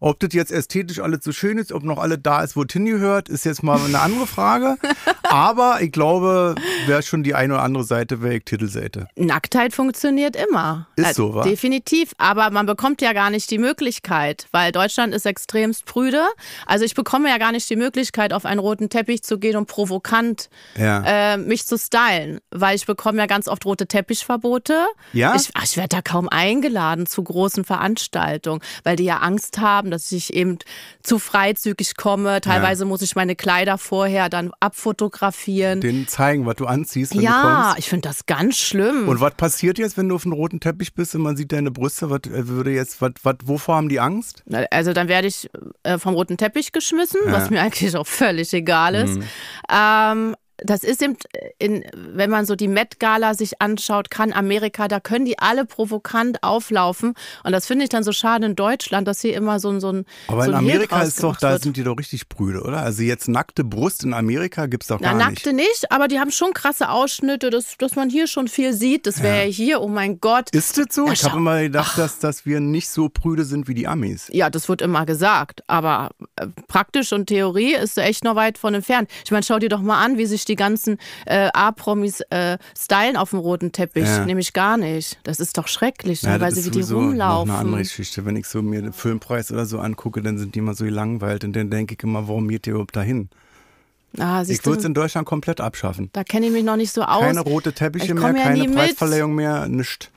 Ob das jetzt ästhetisch alles so schön ist, ob noch alle da ist, wo es hingehört, ist jetzt mal eine andere Frage. (laughs) Aber ich glaube, wäre schon die eine oder andere Seite weg, Titelseite. Nacktheit funktioniert immer. Ist also so, wa? Definitiv. Aber man bekommt ja gar nicht die Möglichkeit, weil Deutschland ist extremst prüde. Also ich bekomme ja gar nicht die Möglichkeit, auf einen roten Teppich zu gehen und provokant ja. äh, mich zu stylen. Weil ich bekomme ja ganz oft rote Teppichverbote. Ja? Ich, ich werde da kaum eingeladen zu großen Veranstaltungen, weil die ja Angst haben, haben, dass ich eben zu freizügig komme. Teilweise ja. muss ich meine Kleider vorher dann abfotografieren. Den zeigen, was du anziehst, wenn ja, du kommst. ich finde das ganz schlimm. Und was passiert jetzt, wenn du auf dem roten Teppich bist und man sieht deine Brüste? Was äh, würde jetzt, was, was, wovor haben die Angst? Also dann werde ich äh, vom roten Teppich geschmissen, ja. was mir (laughs) eigentlich auch völlig egal ist. Mhm. Ähm, das ist eben, in, wenn man so die Met-Gala sich anschaut, kann Amerika, da können die alle provokant auflaufen. Und das finde ich dann so schade in Deutschland, dass hier immer so, ein so ein. Aber so in Amerika ist doch, da sind die doch richtig Brüde, oder? Also jetzt nackte Brust in Amerika gibt es doch gar Na, nicht. Nackte nicht, aber die haben schon krasse Ausschnitte, dass, dass man hier schon viel sieht. Das wäre ja. ja. hier, oh mein Gott. Ist das so? Ja, ich habe immer gedacht, dass, dass wir nicht so prüde sind wie die Amis. Ja, das wird immer gesagt. Aber äh, praktisch und Theorie ist echt noch weit von entfernt. Ich meine, schau dir doch mal an, wie sich die ganzen äh, A-Promis äh, stylen auf dem roten Teppich. Ja. Nämlich gar nicht. Das ist doch schrecklich, ne, ja, sie wie die rumlaufen. Noch eine andere Geschichte. Wenn ich so mir den Filmpreis oder so angucke, dann sind die immer so langweilt und dann denke ich immer, warum geht ihr überhaupt dahin? Ah, ich würde es in Deutschland komplett abschaffen. Da kenne ich mich noch nicht so aus. Keine rote Teppiche mehr, ja keine Preisverleihung mit. mehr, nichts.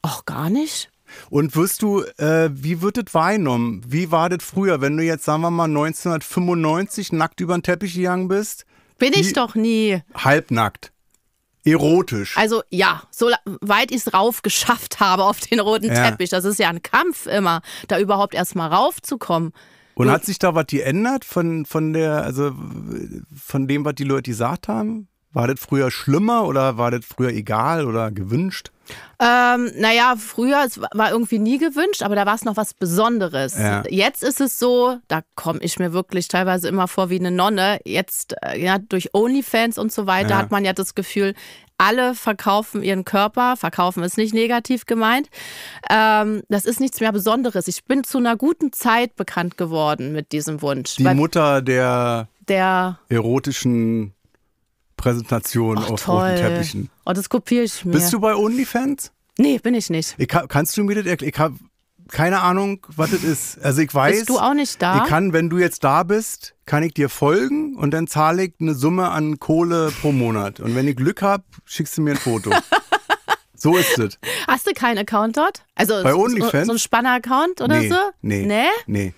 Auch gar nicht? Und wirst du, äh, wie wird das wahrgenommen? Wie war das früher, wenn du jetzt, sagen wir mal, 1995 nackt über den Teppich gegangen bist? Bin ich doch nie. Halbnackt. Erotisch. Also ja, so weit ich es rauf geschafft habe auf den roten ja. Teppich. Das ist ja ein Kampf immer, da überhaupt erstmal raufzukommen. Und hat sich da was geändert von, von der, also von dem, was die Leute gesagt haben? War das früher schlimmer oder war das früher egal oder gewünscht? Ähm, naja, früher es war irgendwie nie gewünscht, aber da war es noch was Besonderes. Ja. Jetzt ist es so, da komme ich mir wirklich teilweise immer vor wie eine Nonne. Jetzt, äh, ja, durch OnlyFans und so weiter ja. hat man ja das Gefühl, alle verkaufen ihren Körper. Verkaufen ist nicht negativ gemeint. Ähm, das ist nichts mehr Besonderes. Ich bin zu einer guten Zeit bekannt geworden mit diesem Wunsch. Die Mutter der, der erotischen Präsentation Och, auf toll. roten Teppichen. Oh, das kopiere ich mir. Bist du bei OnlyFans? Nee, bin ich nicht. Ich, kannst du mir das erklären? Ich habe keine Ahnung, was das ist. Also ich weiß. Bist du auch nicht da? Ich kann, wenn du jetzt da bist, kann ich dir folgen und dann zahle ich eine Summe an Kohle pro Monat. Und wenn ich Glück habe, schickst du mir ein Foto. (laughs) so ist es. Hast du keinen Account dort? Also bei OnlyFans? So, so ein Spanner-Account oder nee, so? Nee. Nee? Nee.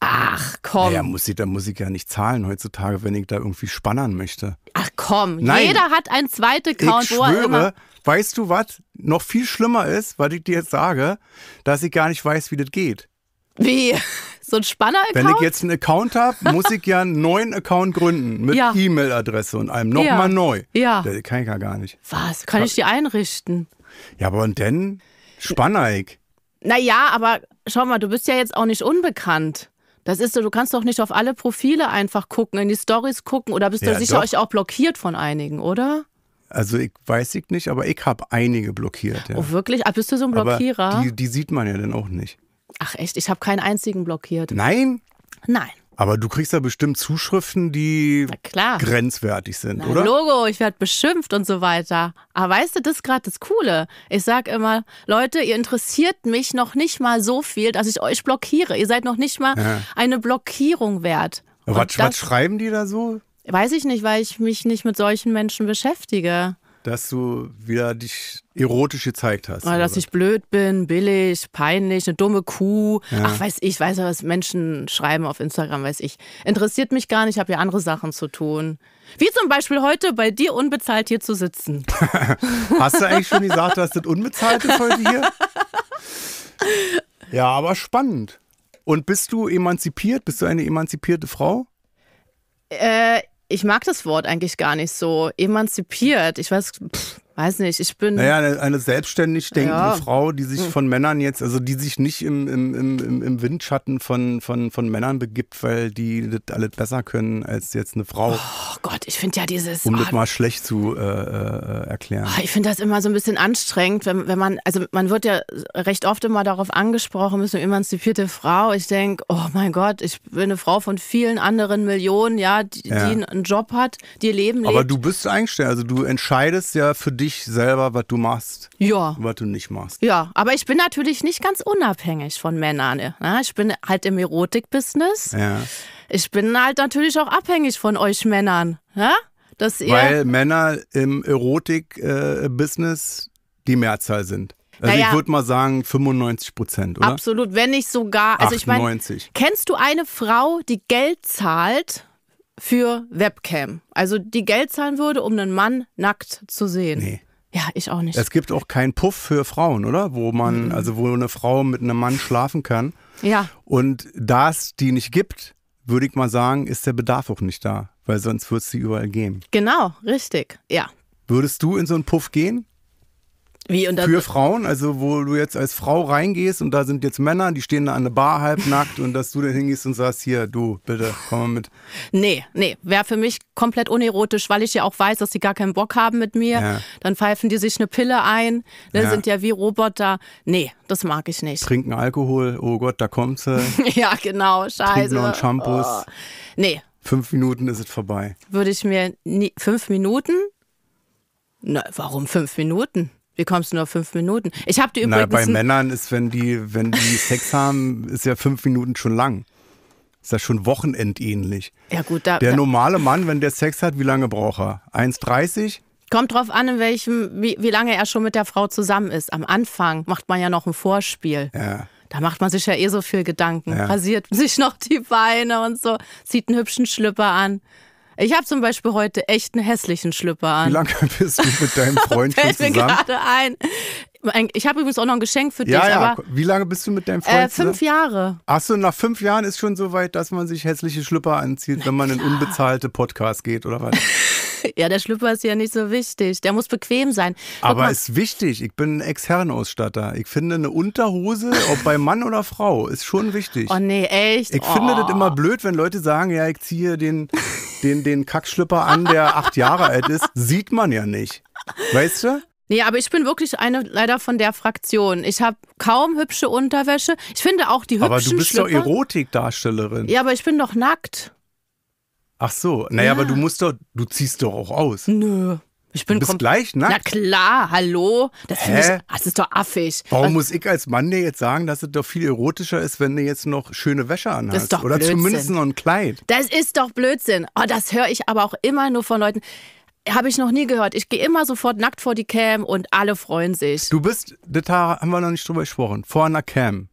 Ach komm. Ja, muss ich, da muss ich ja nicht zahlen heutzutage, wenn ich da irgendwie spannern möchte. Ach komm, Nein. jeder hat einen zweiten Account. Ich schwöre, immer... weißt du was noch viel schlimmer ist, was ich dir jetzt sage, dass ich gar nicht weiß, wie das geht. Wie? So ein Spanner-Account? Wenn ich jetzt einen Account habe, muss ich ja einen neuen Account gründen mit ja. E-Mail-Adresse und allem. Nochmal ja. neu. Ja. Das kann ich ja gar nicht. Was? Kann ich die einrichten? Ja, aber und dann spanner ich. Naja, aber schau mal, du bist ja jetzt auch nicht unbekannt. Das ist so, du kannst doch nicht auf alle Profile einfach gucken, in die Stories gucken oder bist ja, du sicher doch. euch auch blockiert von einigen, oder? Also ich weiß ich nicht, aber ich habe einige blockiert. Ja. Oh wirklich? Ah, bist du so ein Blockierer? Die, die, sieht man ja dann auch nicht. Ach echt? Ich habe keinen einzigen blockiert. Nein? Nein. Aber du kriegst da bestimmt Zuschriften, die grenzwertig sind, Na, oder? Logo, ich werde beschimpft und so weiter. Aber weißt du, das ist gerade das Coole. Ich sage immer, Leute, ihr interessiert mich noch nicht mal so viel, dass ich euch blockiere. Ihr seid noch nicht mal ja. eine Blockierung wert. Was, das, was schreiben die da so? Weiß ich nicht, weil ich mich nicht mit solchen Menschen beschäftige dass du wieder dich erotisch gezeigt hast. Ah, oder dass ich blöd bin, billig, peinlich, eine dumme Kuh. Ja. Ach, weiß ich, weiß ja, was Menschen schreiben auf Instagram, weiß ich. Interessiert mich gar nicht, habe ja andere Sachen zu tun. Wie zum Beispiel heute bei dir unbezahlt hier zu sitzen. (laughs) hast du eigentlich schon gesagt, dass das unbezahlt ist heute hier? Ja, aber spannend. Und bist du emanzipiert? Bist du eine emanzipierte Frau? Äh, ich mag das Wort eigentlich gar nicht so. Emanzipiert. Ich weiß, pff, weiß nicht, ich bin. Naja, eine, eine selbstständig denkende ja. Frau, die sich hm. von Männern jetzt, also die sich nicht im, im, im, im Windschatten von, von, von Männern begibt, weil die das alles besser können als jetzt eine Frau. Oh Gott, ich finde ja dieses. Um das ah. mal schlecht zu äh, äh erklären. Ah, ich finde das immer so ein bisschen anstrengend, wenn, wenn man, also man wird ja recht oft immer darauf angesprochen, bist eine emanzipierte Frau. Ich denke, oh mein Gott, ich bin eine Frau von vielen anderen Millionen, ja, die, ja. die einen Job hat, die ihr Leben lebt. Aber du bist eingestellt, also du entscheidest ja für dich, dich selber, was du machst ja. was du nicht machst. Ja, aber ich bin natürlich nicht ganz unabhängig von Männern. Ne? Ich bin halt im Erotik-Business. Ja. Ich bin halt natürlich auch abhängig von euch Männern. Ne? Dass ihr Weil Männer im Erotik-Business äh, die Mehrzahl sind. Also naja, ich würde mal sagen 95 Prozent, oder? Absolut, wenn nicht sogar. Also 98. ich meine, kennst du eine Frau, die Geld zahlt für Webcam. Also die Geld zahlen würde, um einen Mann nackt zu sehen. Nee. Ja, ich auch nicht. Es gibt auch keinen Puff für Frauen, oder? Wo man, mhm. also wo eine Frau mit einem Mann schlafen kann. Ja. Und da es die nicht gibt, würde ich mal sagen, ist der Bedarf auch nicht da, weil sonst würde es die überall geben. Genau, richtig, ja. Würdest du in so einen Puff gehen? Wie, für Frauen, also wo du jetzt als Frau reingehst und da sind jetzt Männer, die stehen da an der Bar halbnackt und dass du da hingehst und sagst, hier, du, bitte, komm mal mit. Nee, nee, wäre für mich komplett unerotisch, weil ich ja auch weiß, dass sie gar keinen Bock haben mit mir. Ja. Dann pfeifen die sich eine Pille ein, dann ne, ja. sind ja wie Roboter. Nee, das mag ich nicht. Trinken Alkohol, oh Gott, da kommt sie. (laughs) ja, genau, scheiße. Trinken noch einen Shampoos. Oh. Nee. Fünf Minuten ist es vorbei. Würde ich mir nie, fünf Minuten? Na, ne, warum fünf Minuten? Wie kommst du nur auf fünf Minuten? Ich habe dir übrigens. Na, bei Männern ist, wenn die, wenn die (laughs) Sex haben, ist ja fünf Minuten schon lang. Ist das schon wochenendähnlich. Ja, gut, da. Der normale Mann, wenn der Sex hat, wie lange braucht er? 1,30? Kommt drauf an, in welchem, wie, wie lange er schon mit der Frau zusammen ist. Am Anfang macht man ja noch ein Vorspiel. Ja. Da macht man sich ja eh so viel Gedanken. Ja. Rasiert (laughs) sich noch die Beine und so, zieht einen hübschen Schlüpper an. Ich habe zum Beispiel heute echt einen hässlichen Schlüpper an. Wie lange (laughs) bist du mit deinem (laughs) Freund schon zusammen? Mir gerade ein. Ich habe übrigens auch noch ein Geschenk für dich. Ja, Aber, Wie lange bist du mit deinem Freund? Äh, fünf Jahre. Achso, nach fünf Jahren ist schon so weit, dass man sich hässliche Schlüpper anzieht, Na, wenn man in unbezahlte Podcasts geht oder was? (laughs) (laughs) Ja, der Schlüpper ist ja nicht so wichtig. Der muss bequem sein. Guck Aber mal. ist wichtig. Ich bin Ex-Herrenausstatter. Ich finde eine Unterhose, ob bei Mann oder Frau, ist schon wichtig. Oh nee, echt? Ich oh. finde das oh. immer blöd, wenn Leute sagen, ja, ich ziehe den, den, den Kackschlüpper an, der (laughs) acht Jahre alt ist. Sieht man ja nicht. Weißt du? Nee, aber ich bin wirklich eine leider von der Fraktion. Ich habe kaum hübsche Unterwäsche. Ich finde auch die hübschen Aber du bist Schlüpper, doch Erotikdarstellerin. Ja, aber ich bin doch nackt. Ach so, naja, ja. aber du musst doch, du ziehst doch auch aus. Nö. Ich bin du bist gleich nackt. Na klar, hallo. Das, Hä? Ich, das ist doch affig. Warum Was? muss ich als Mann dir jetzt sagen, dass es doch viel erotischer ist, wenn du jetzt noch schöne Wäsche anhast? Das ist doch Oder Blödsinn. zumindest noch ein Kleid. Das ist doch Blödsinn. Oh, das höre ich aber auch immer nur von Leuten. Habe ich noch nie gehört. Ich gehe immer sofort nackt vor die Cam und alle freuen sich. Du bist, das haben wir noch nicht drüber gesprochen, vor einer Cam.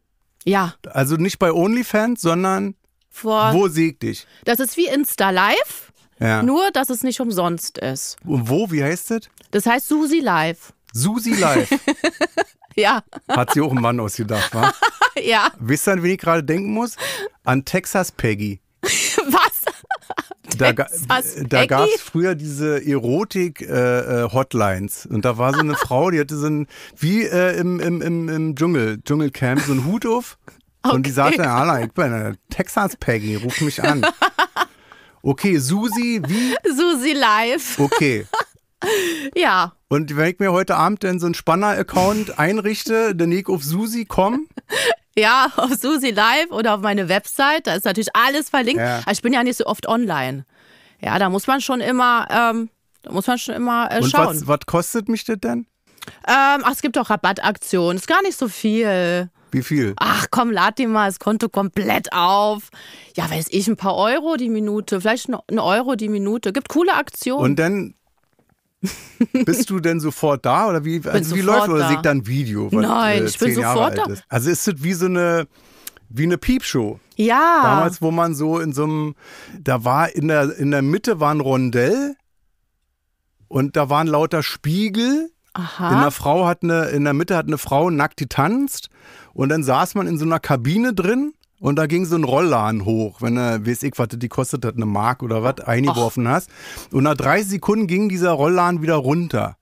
Ja. Also nicht bei OnlyFans, sondern vor. Wo siegt dich? Das ist wie Insta Live, ja. nur dass es nicht umsonst ist. Und wo, wie heißt es? Das heißt Susi Live. Susi Live. (laughs) ja. Hat sie auch ein Mann ausgedacht, wa? (laughs) ja. Wisst ihr, an wen ich gerade denken muss? An Texas Peggy. (laughs) Was? Da, ga, da gab es früher diese Erotik-Hotlines. Äh, äh und da war so eine Frau, die hatte so ein, wie äh, im, im, im, im Dschungel, Dschungelcamp, so einen Hut auf Okay. Und die sagte, Anna, ich bin eine Texas Peggy, ruf mich an. (laughs) Okay, Susi, wie? Susi live. Okay. (laughs) ja. Und wenn ich mir heute Abend denn so einen Spanner-Account einrichte, dann ich auf Susi kommen. (laughs) Ja, auf Susi Live oder auf meine Website. Da ist natürlich alles verlinkt. Ja. Aber ich bin ja nicht so oft online. Ja, da muss man schon immer, ähm, da muss man schon immer äh, schauen. Und was, was, kostet mich das denn? Ähm, ach, es gibt auch Rabattaktionen. Ist gar nicht so viel. Wie viel? Ach komm, lad dir mal das Konto komplett auf. Ja, weiß ich, ein paar Euro die Minute, vielleicht ein Euro die Minute. Gibt coole Aktionen. Und dann (laughs) bist du denn sofort da oder wie, also wie läuft da. oder sieht da ein Video? Nein, äh, ich bin Jahre da. Ist. Also ist das wie so eine wie eine Piepshow. Ja. Damals, wo man so in so einem, da war in der, in der Mitte war ein Rondell und da waren lauter Spiegel. Aha. In der Frau hat eine, in der Mitte hat eine Frau nackt getanzt und dann saß man in so einer Kabine drin und da ging so ein Rollladen hoch, wenn du, äh, weiß ich, was die kostet hat, eine Mark oder was, eingeworfen hast. Und nach 30 Sekunden ging dieser Rollladen wieder runter.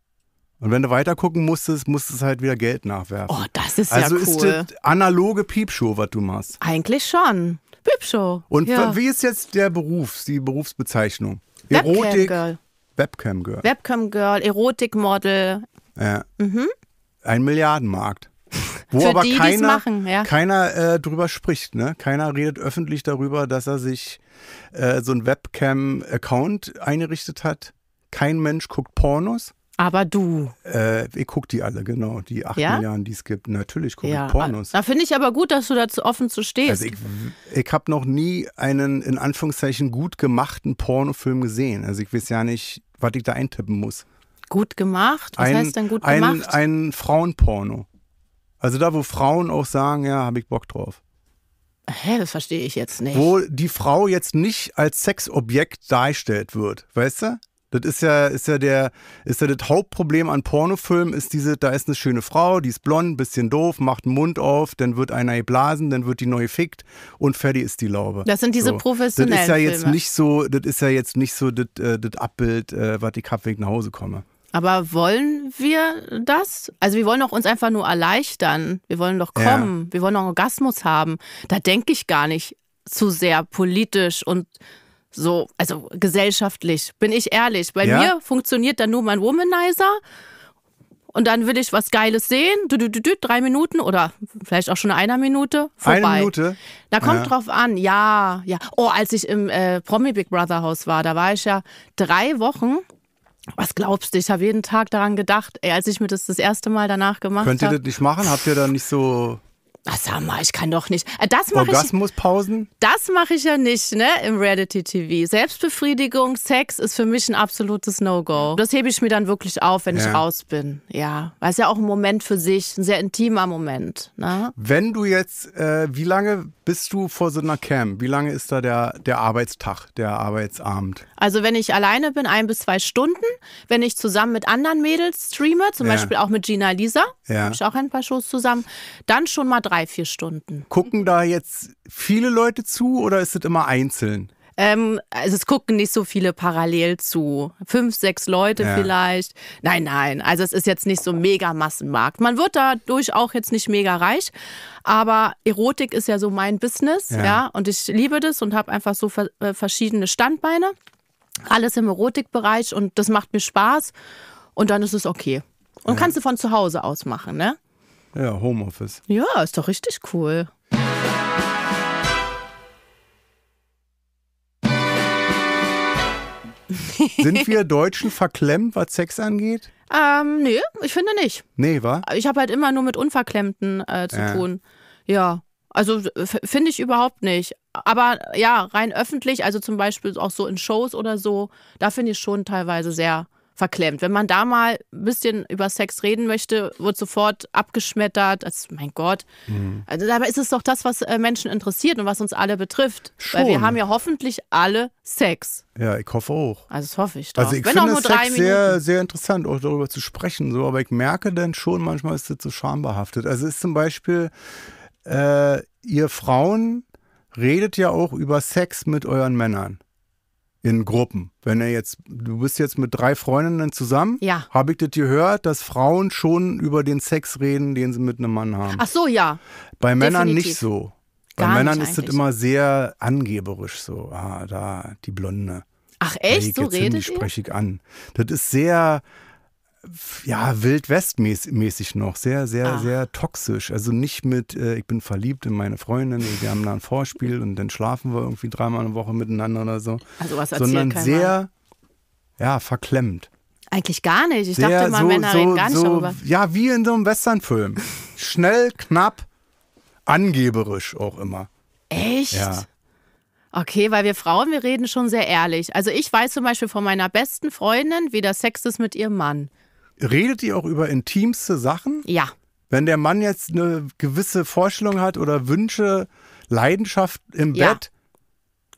Und wenn du weiter gucken musstest, musstest du halt wieder Geld nachwerfen. Oh, das ist also ja cool. Also ist das analoge Piepshow, was du machst. Eigentlich schon. Piepshow. Und ja. wie ist jetzt der Beruf, die Berufsbezeichnung? Webcam Erotik. Girl. Webcam Girl. Webcam Girl, Erotikmodel. Ja. Mhm. Ein Milliardenmarkt. Wo Für aber die, keiner, machen, ja. keiner äh, drüber spricht. Ne? Keiner redet öffentlich darüber, dass er sich äh, so ein Webcam-Account eingerichtet hat. Kein Mensch guckt Pornos. Aber du. Äh, ich gucke die alle, genau. Die acht ja? Milliarden, die es gibt. Natürlich gucke ja. ich Pornos. Da finde ich aber gut, dass du dazu offen zu stehst. Also ich, ich habe noch nie einen, in Anführungszeichen, gut gemachten Pornofilm gesehen. Also ich weiß ja nicht, was ich da eintippen muss. Gut gemacht? Was ein, heißt denn gut gemacht? ein Frauenporno. Also da, wo Frauen auch sagen, ja, habe ich Bock drauf. Hä, das verstehe ich jetzt nicht. Wo die Frau jetzt nicht als Sexobjekt dargestellt wird, weißt du? Das ist ja, ist ja der, ist ja das Hauptproblem an Pornofilmen, ist diese, da ist eine schöne Frau, die ist blond, bisschen doof, macht einen Mund auf, dann wird einer geblasen, dann wird die neu fickt und fertig ist die Laube. Das sind diese so. professionellen Das ist ja jetzt Filme. nicht so, das ist ja jetzt nicht so das, äh, das Abbild, äh, was ich hab, wenn ich nach Hause komme. Aber wollen wir das? Also wir wollen doch uns einfach nur erleichtern. Wir wollen doch kommen. Ja. Wir wollen doch Orgasmus haben. Da denke ich gar nicht zu sehr politisch und so, also gesellschaftlich, bin ich ehrlich. Bei ja. mir funktioniert dann nur mein Womanizer und dann will ich was Geiles sehen. Du, du, du, drei Minuten oder vielleicht auch schon einer Minute vorbei. Eine Minute? Da kommt ja. drauf an. Ja, ja. Oh, als ich im äh, Promi Big Brother Haus war, da war ich ja drei Wochen was glaubst du? Ich habe jeden Tag daran gedacht, ey, als ich mir das das erste Mal danach gemacht habe. Könnt ihr hab, das nicht machen? Habt ihr da nicht so Ach, sag mal, ich kann doch nicht. Äh, das mache Orgasmuspausen? Ich, das mache ich ja nicht, ne, im Reality-TV. Selbstbefriedigung, Sex ist für mich ein absolutes No-Go. Das hebe ich mir dann wirklich auf, wenn ja. ich raus bin. Ja, weil es ja auch ein Moment für sich, ein sehr intimer Moment. Ne? Wenn du jetzt, äh, wie lange bist du vor so einer Cam? Wie lange ist da der, der Arbeitstag, der Arbeitsabend? Also wenn ich alleine bin, ein bis zwei Stunden. Wenn ich zusammen mit anderen Mädels streame, zum ja. Beispiel auch mit Gina Lisa, ja. habe ich auch ein paar Shows zusammen, dann schon mal drei drei, vier Stunden. Gucken da jetzt viele Leute zu oder ist es immer einzeln? Ähm, also es gucken nicht so viele parallel zu. Fünf, sechs Leute ja. vielleicht. Nein, nein. Also es ist jetzt nicht so mega Massenmarkt. Man wird dadurch auch jetzt nicht mega reich. Aber Erotik ist ja so mein Business, ja. ja und ich liebe das und habe einfach so ver äh, verschiedene Standbeine. Alles im Erotikbereich und das macht mir Spaß. Und dann ist es okay. Und ja. kannst du von zu Hause aus machen, ne? Ja, Homeoffice. Ja, ist doch richtig cool. Sind wir Deutschen verklemmt, was Sex angeht? Ähm, nee, ich finde nicht. Nee, war? Ich habe halt immer nur mit Unverklemmten äh, zu ja. tun. Ja. Also finde ich überhaupt nicht. Aber ja, rein öffentlich, also zum Beispiel auch so in Shows oder so, da finde ich schon teilweise sehr verklemmt. Wenn man da mal ein bisschen über Sex reden möchte, wird sofort abgeschmettert. Also, mein Gott. Mhm. Also, dabei ist es doch das, was äh, Menschen interessiert und was uns alle betrifft. Schon. Weil wir haben ja hoffentlich alle Sex. Ja, ich hoffe auch. Also das hoffe ich doch. Also ich finde es sehr, sehr interessant, auch darüber zu sprechen. So, aber ich merke dann schon, manchmal ist das so schambehaftet. Also ist zum Beispiel, äh, ihr Frauen redet ja auch über Sex mit euren Männern in Gruppen. Wenn er jetzt, du bist jetzt mit drei Freundinnen zusammen, ja. habe ich das gehört, dass Frauen schon über den Sex reden, den sie mit einem Mann haben. Ach so, ja. Bei Männern Definitiv. nicht so. Bei Gar Männern ist das immer sehr angeberisch so. Ah, da, die Blonde. Ach echt, so redet Die spreche ich an. Das ist sehr, ja, Wild mäßig noch, sehr, sehr, ah. sehr toxisch. Also nicht mit, äh, ich bin verliebt in meine Freundin und wir haben da ein Vorspiel und dann schlafen wir irgendwie dreimal eine Woche miteinander oder so. Also was Sondern sehr, ja, verklemmt. Eigentlich gar nicht. Ich sehr, dachte immer, so, Männer so, reden gar nicht so, darüber. Ja, wie in so einem Westernfilm. Schnell, knapp, angeberisch auch immer. Echt? Ja. Okay, weil wir Frauen, wir reden schon sehr ehrlich. Also ich weiß zum Beispiel von meiner besten Freundin, wie das Sex ist mit ihrem Mann. Redet ihr auch über intimste Sachen? Ja. Wenn der Mann jetzt eine gewisse Vorstellung hat oder Wünsche, Leidenschaft im ja. Bett,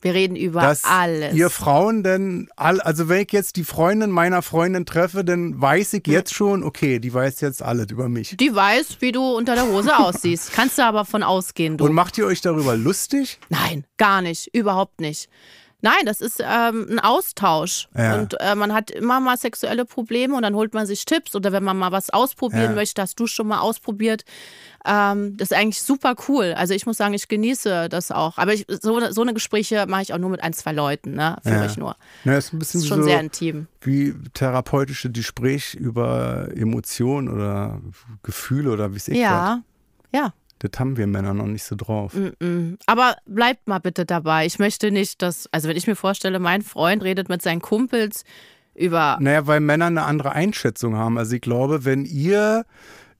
wir reden über dass alles. Ihr Frauen denn, all, also wenn ich jetzt die Freundin meiner Freundin treffe, dann weiß ich jetzt schon, okay, die weiß jetzt alles über mich. Die weiß, wie du unter der Hose aussiehst. Kannst du aber von ausgehen, du. Und macht ihr euch darüber lustig? Nein, gar nicht, überhaupt nicht. Nein, das ist ähm, ein Austausch. Ja. Und äh, man hat immer mal sexuelle Probleme und dann holt man sich Tipps oder wenn man mal was ausprobieren ja. möchte, hast du schon mal ausprobiert. Ähm, das ist eigentlich super cool. Also ich muss sagen, ich genieße das auch. Aber ich, so, so eine Gespräche mache ich auch nur mit ein, zwei Leuten, ne? Führe ja. ich nur. Ja, ist ein bisschen das ist schon so sehr intim. Wie therapeutische Gespräche über Emotionen oder Gefühle oder wie es ich Ja, ja. Das haben wir Männer noch nicht so drauf. Mm -mm. Aber bleibt mal bitte dabei. Ich möchte nicht, dass, also wenn ich mir vorstelle, mein Freund redet mit seinen Kumpels über. Naja, weil Männer eine andere Einschätzung haben. Also ich glaube, wenn ihr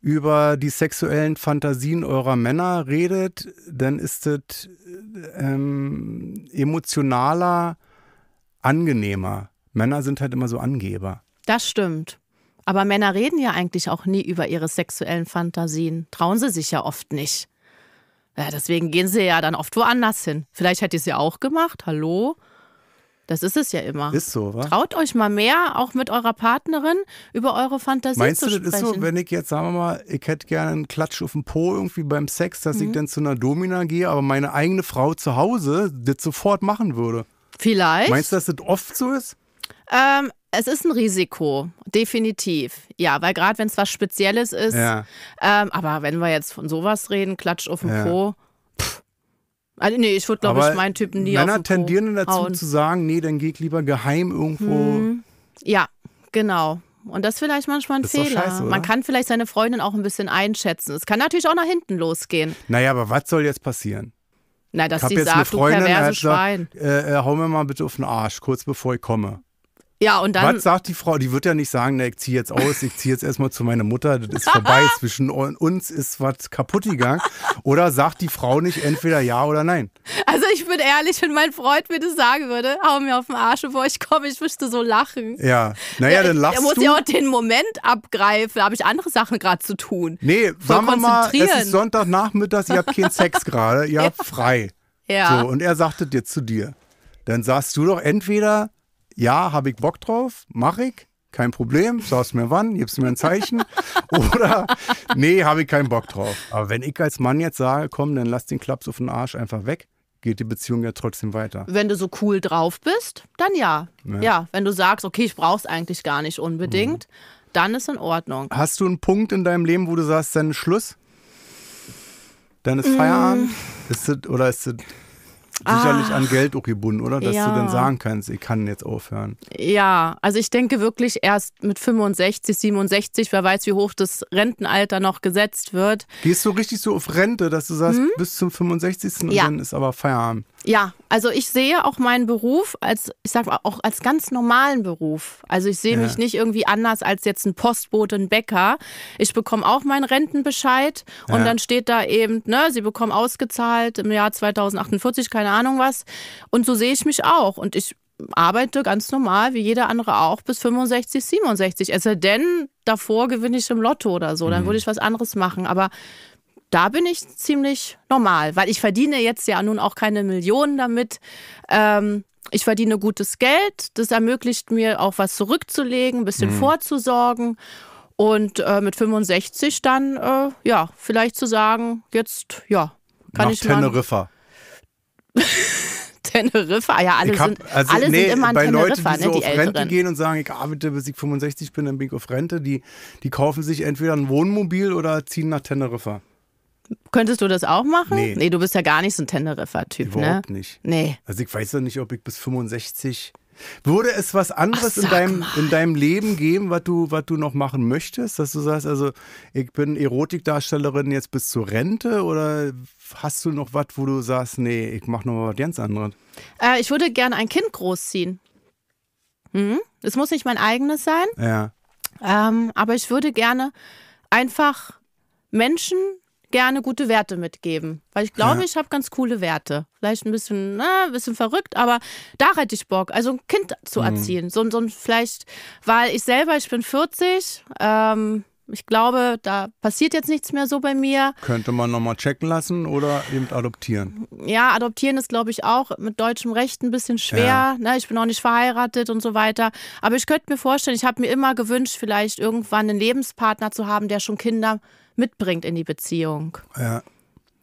über die sexuellen Fantasien eurer Männer redet, dann ist das ähm, emotionaler, angenehmer. Männer sind halt immer so Angeber. Das stimmt. Aber Männer reden ja eigentlich auch nie über ihre sexuellen Fantasien. Trauen sie sich ja oft nicht. Ja, deswegen gehen sie ja dann oft woanders hin. Vielleicht hätte ich es ja auch gemacht. Hallo? Das ist es ja immer. Ist so, wa? Traut euch mal mehr, auch mit eurer Partnerin, über eure Fantasien Meinst zu sprechen. Meinst du, das ist so, wenn ich jetzt, sagen wir mal, ich hätte gerne einen Klatsch auf den Po irgendwie beim Sex, dass mhm. ich dann zu einer Domina gehe, aber meine eigene Frau zu Hause das sofort machen würde? Vielleicht. Meinst du, dass das oft so ist? Ähm, es ist ein Risiko, definitiv. Ja, weil gerade wenn es was Spezielles ist, ja. ähm, aber wenn wir jetzt von sowas reden, klatscht auf den ja. Po. Pff. Also, nee, ich würde, glaube ich, meinen Typen nie Männer auf den tendieren dazu hauen. zu sagen, nee, dann geh lieber geheim irgendwo. Mhm. Ja, genau. Und das ist vielleicht manchmal ein das Fehler. Scheiße, Man kann vielleicht seine Freundin auch ein bisschen einschätzen. Es kann natürlich auch nach hinten losgehen. Naja, aber was soll jetzt passieren? Na, dass ich die jetzt sagt, du perverse Schwein. äh, äh, hau mir mal bitte auf den Arsch, kurz bevor ich komme. Ja, und dann. Was sagt die Frau? Die wird ja nicht sagen, na, ich ziehe jetzt aus, ich ziehe jetzt erstmal zu meiner Mutter, das ist vorbei, (laughs) zwischen uns ist was kaputt gegangen. Oder sagt die Frau nicht entweder ja oder nein? Also, ich bin ehrlich, wenn mein Freund mir das sagen würde, hau mir auf den Arsch, bevor ich komme, ich müsste so lachen. Ja, naja, dann lachst du. Er muss ja auch den Moment abgreifen, da habe ich andere Sachen gerade zu tun. Nee, sagen wir mal, es ist Sonntagnachmittag, ihr habt keinen (laughs) Sex gerade, ihr habt frei. Ja. So, und er sagt das jetzt zu dir. Dann sagst du doch entweder ja, habe ich Bock drauf, mache ich, kein Problem, sagst mir wann, gibst mir ein Zeichen. (laughs) Oder nee, habe ich keinen Bock drauf. Aber wenn ich als Mann jetzt sage, komm, dann lass den Klaps auf den Arsch einfach weg, geht die Beziehung ja trotzdem weiter. Wenn du so cool drauf bist, dann ja. Ja, ja wenn du sagst, okay, ich brauch's eigentlich gar nicht unbedingt, mhm. dann ist in Ordnung. Hast du einen Punkt in deinem Leben, wo du sagst, dann Schluss? Dann ist mm. Feierabend? Mm. Ist das, oder ist das sicherlich Ach. an Geld auch gebunden, oder? Dass ja. du dann sagen kannst, ich kann jetzt aufhören. Ja, also ich denke wirklich erst mit 65, 67, wer weiß, wie hoch das Rentenalter noch gesetzt wird. Gehst du richtig so auf Rente, dass du sagst, hm? bis zum 65. und dann ist aber Feierabend? Ja, also ich sehe auch meinen Beruf als, ich sag mal, auch als ganz normalen Beruf. Also ich sehe ja. mich nicht irgendwie anders als jetzt ein Postbote, ein Bäcker. Ich bekomme auch meinen Rentenbescheid und ja. dann steht da eben, ne, sie bekommen ausgezahlt im Jahr 2048, keine Ahnung was. Und so sehe ich mich auch. Und ich arbeite ganz normal, wie jeder andere auch, bis 65, 67. Es sei denn, davor gewinne ich im Lotto oder so, dann mhm. würde ich was anderes machen. Aber da bin ich ziemlich normal, weil ich verdiene jetzt ja nun auch keine Millionen damit. Ähm, ich verdiene gutes Geld, das ermöglicht mir auch was zurückzulegen, ein bisschen mhm. vorzusorgen und äh, mit 65 dann äh, ja vielleicht zu sagen, jetzt ja kann Nach ich Teneriffa. (laughs) Teneriffa, ja, alle, hab, sind, also, alle nee, sind immer an bei Teneriffa, Leute, die ne, so die auf Älteren. Rente gehen und sagen, ich arbeite ah, bis ich 65 bin, dann bin ich auf Rente, die, die kaufen sich entweder ein Wohnmobil oder ziehen nach Teneriffa. Könntest du das auch machen? Nee. nee du bist ja gar nicht so ein tenderiffer typ ne? Überhaupt nicht. Nee. Also ich weiß ja nicht, ob ich bis 65... Würde es was anderes Ach, in, deinem, in deinem Leben geben, was du, was du noch machen möchtest? Dass du sagst, also ich bin Erotikdarstellerin jetzt bis zur Rente oder hast du noch was, wo du sagst, nee, ich mach noch was ganz anderes? Äh, ich würde gerne ein Kind großziehen. Es mhm. muss nicht mein eigenes sein. Ja. Ähm, aber ich würde gerne einfach Menschen gerne gute Werte mitgeben. Weil ich glaube, ja. ich habe ganz coole Werte. Vielleicht ein bisschen, na, ne, ein bisschen verrückt, aber da hätte ich Bock. Also ein Kind zu mhm. erziehen. Mhm. So, so ein vielleicht, weil ich selber, ich bin 40, ähm, ich glaube, da passiert jetzt nichts mehr so bei mir. Könnte man nochmal checken lassen oder eben adoptieren? Ja, adoptieren ist, glaube ich, auch mit deutschem Recht ein bisschen schwer. Ja. Ne, ich bin auch nicht verheiratet und so weiter. Aber ich könnte mir vorstellen, ich habe mir immer gewünscht, vielleicht irgendwann einen Lebenspartner zu haben, der schon Kinder äh, mitbringt in die Beziehung. Ja.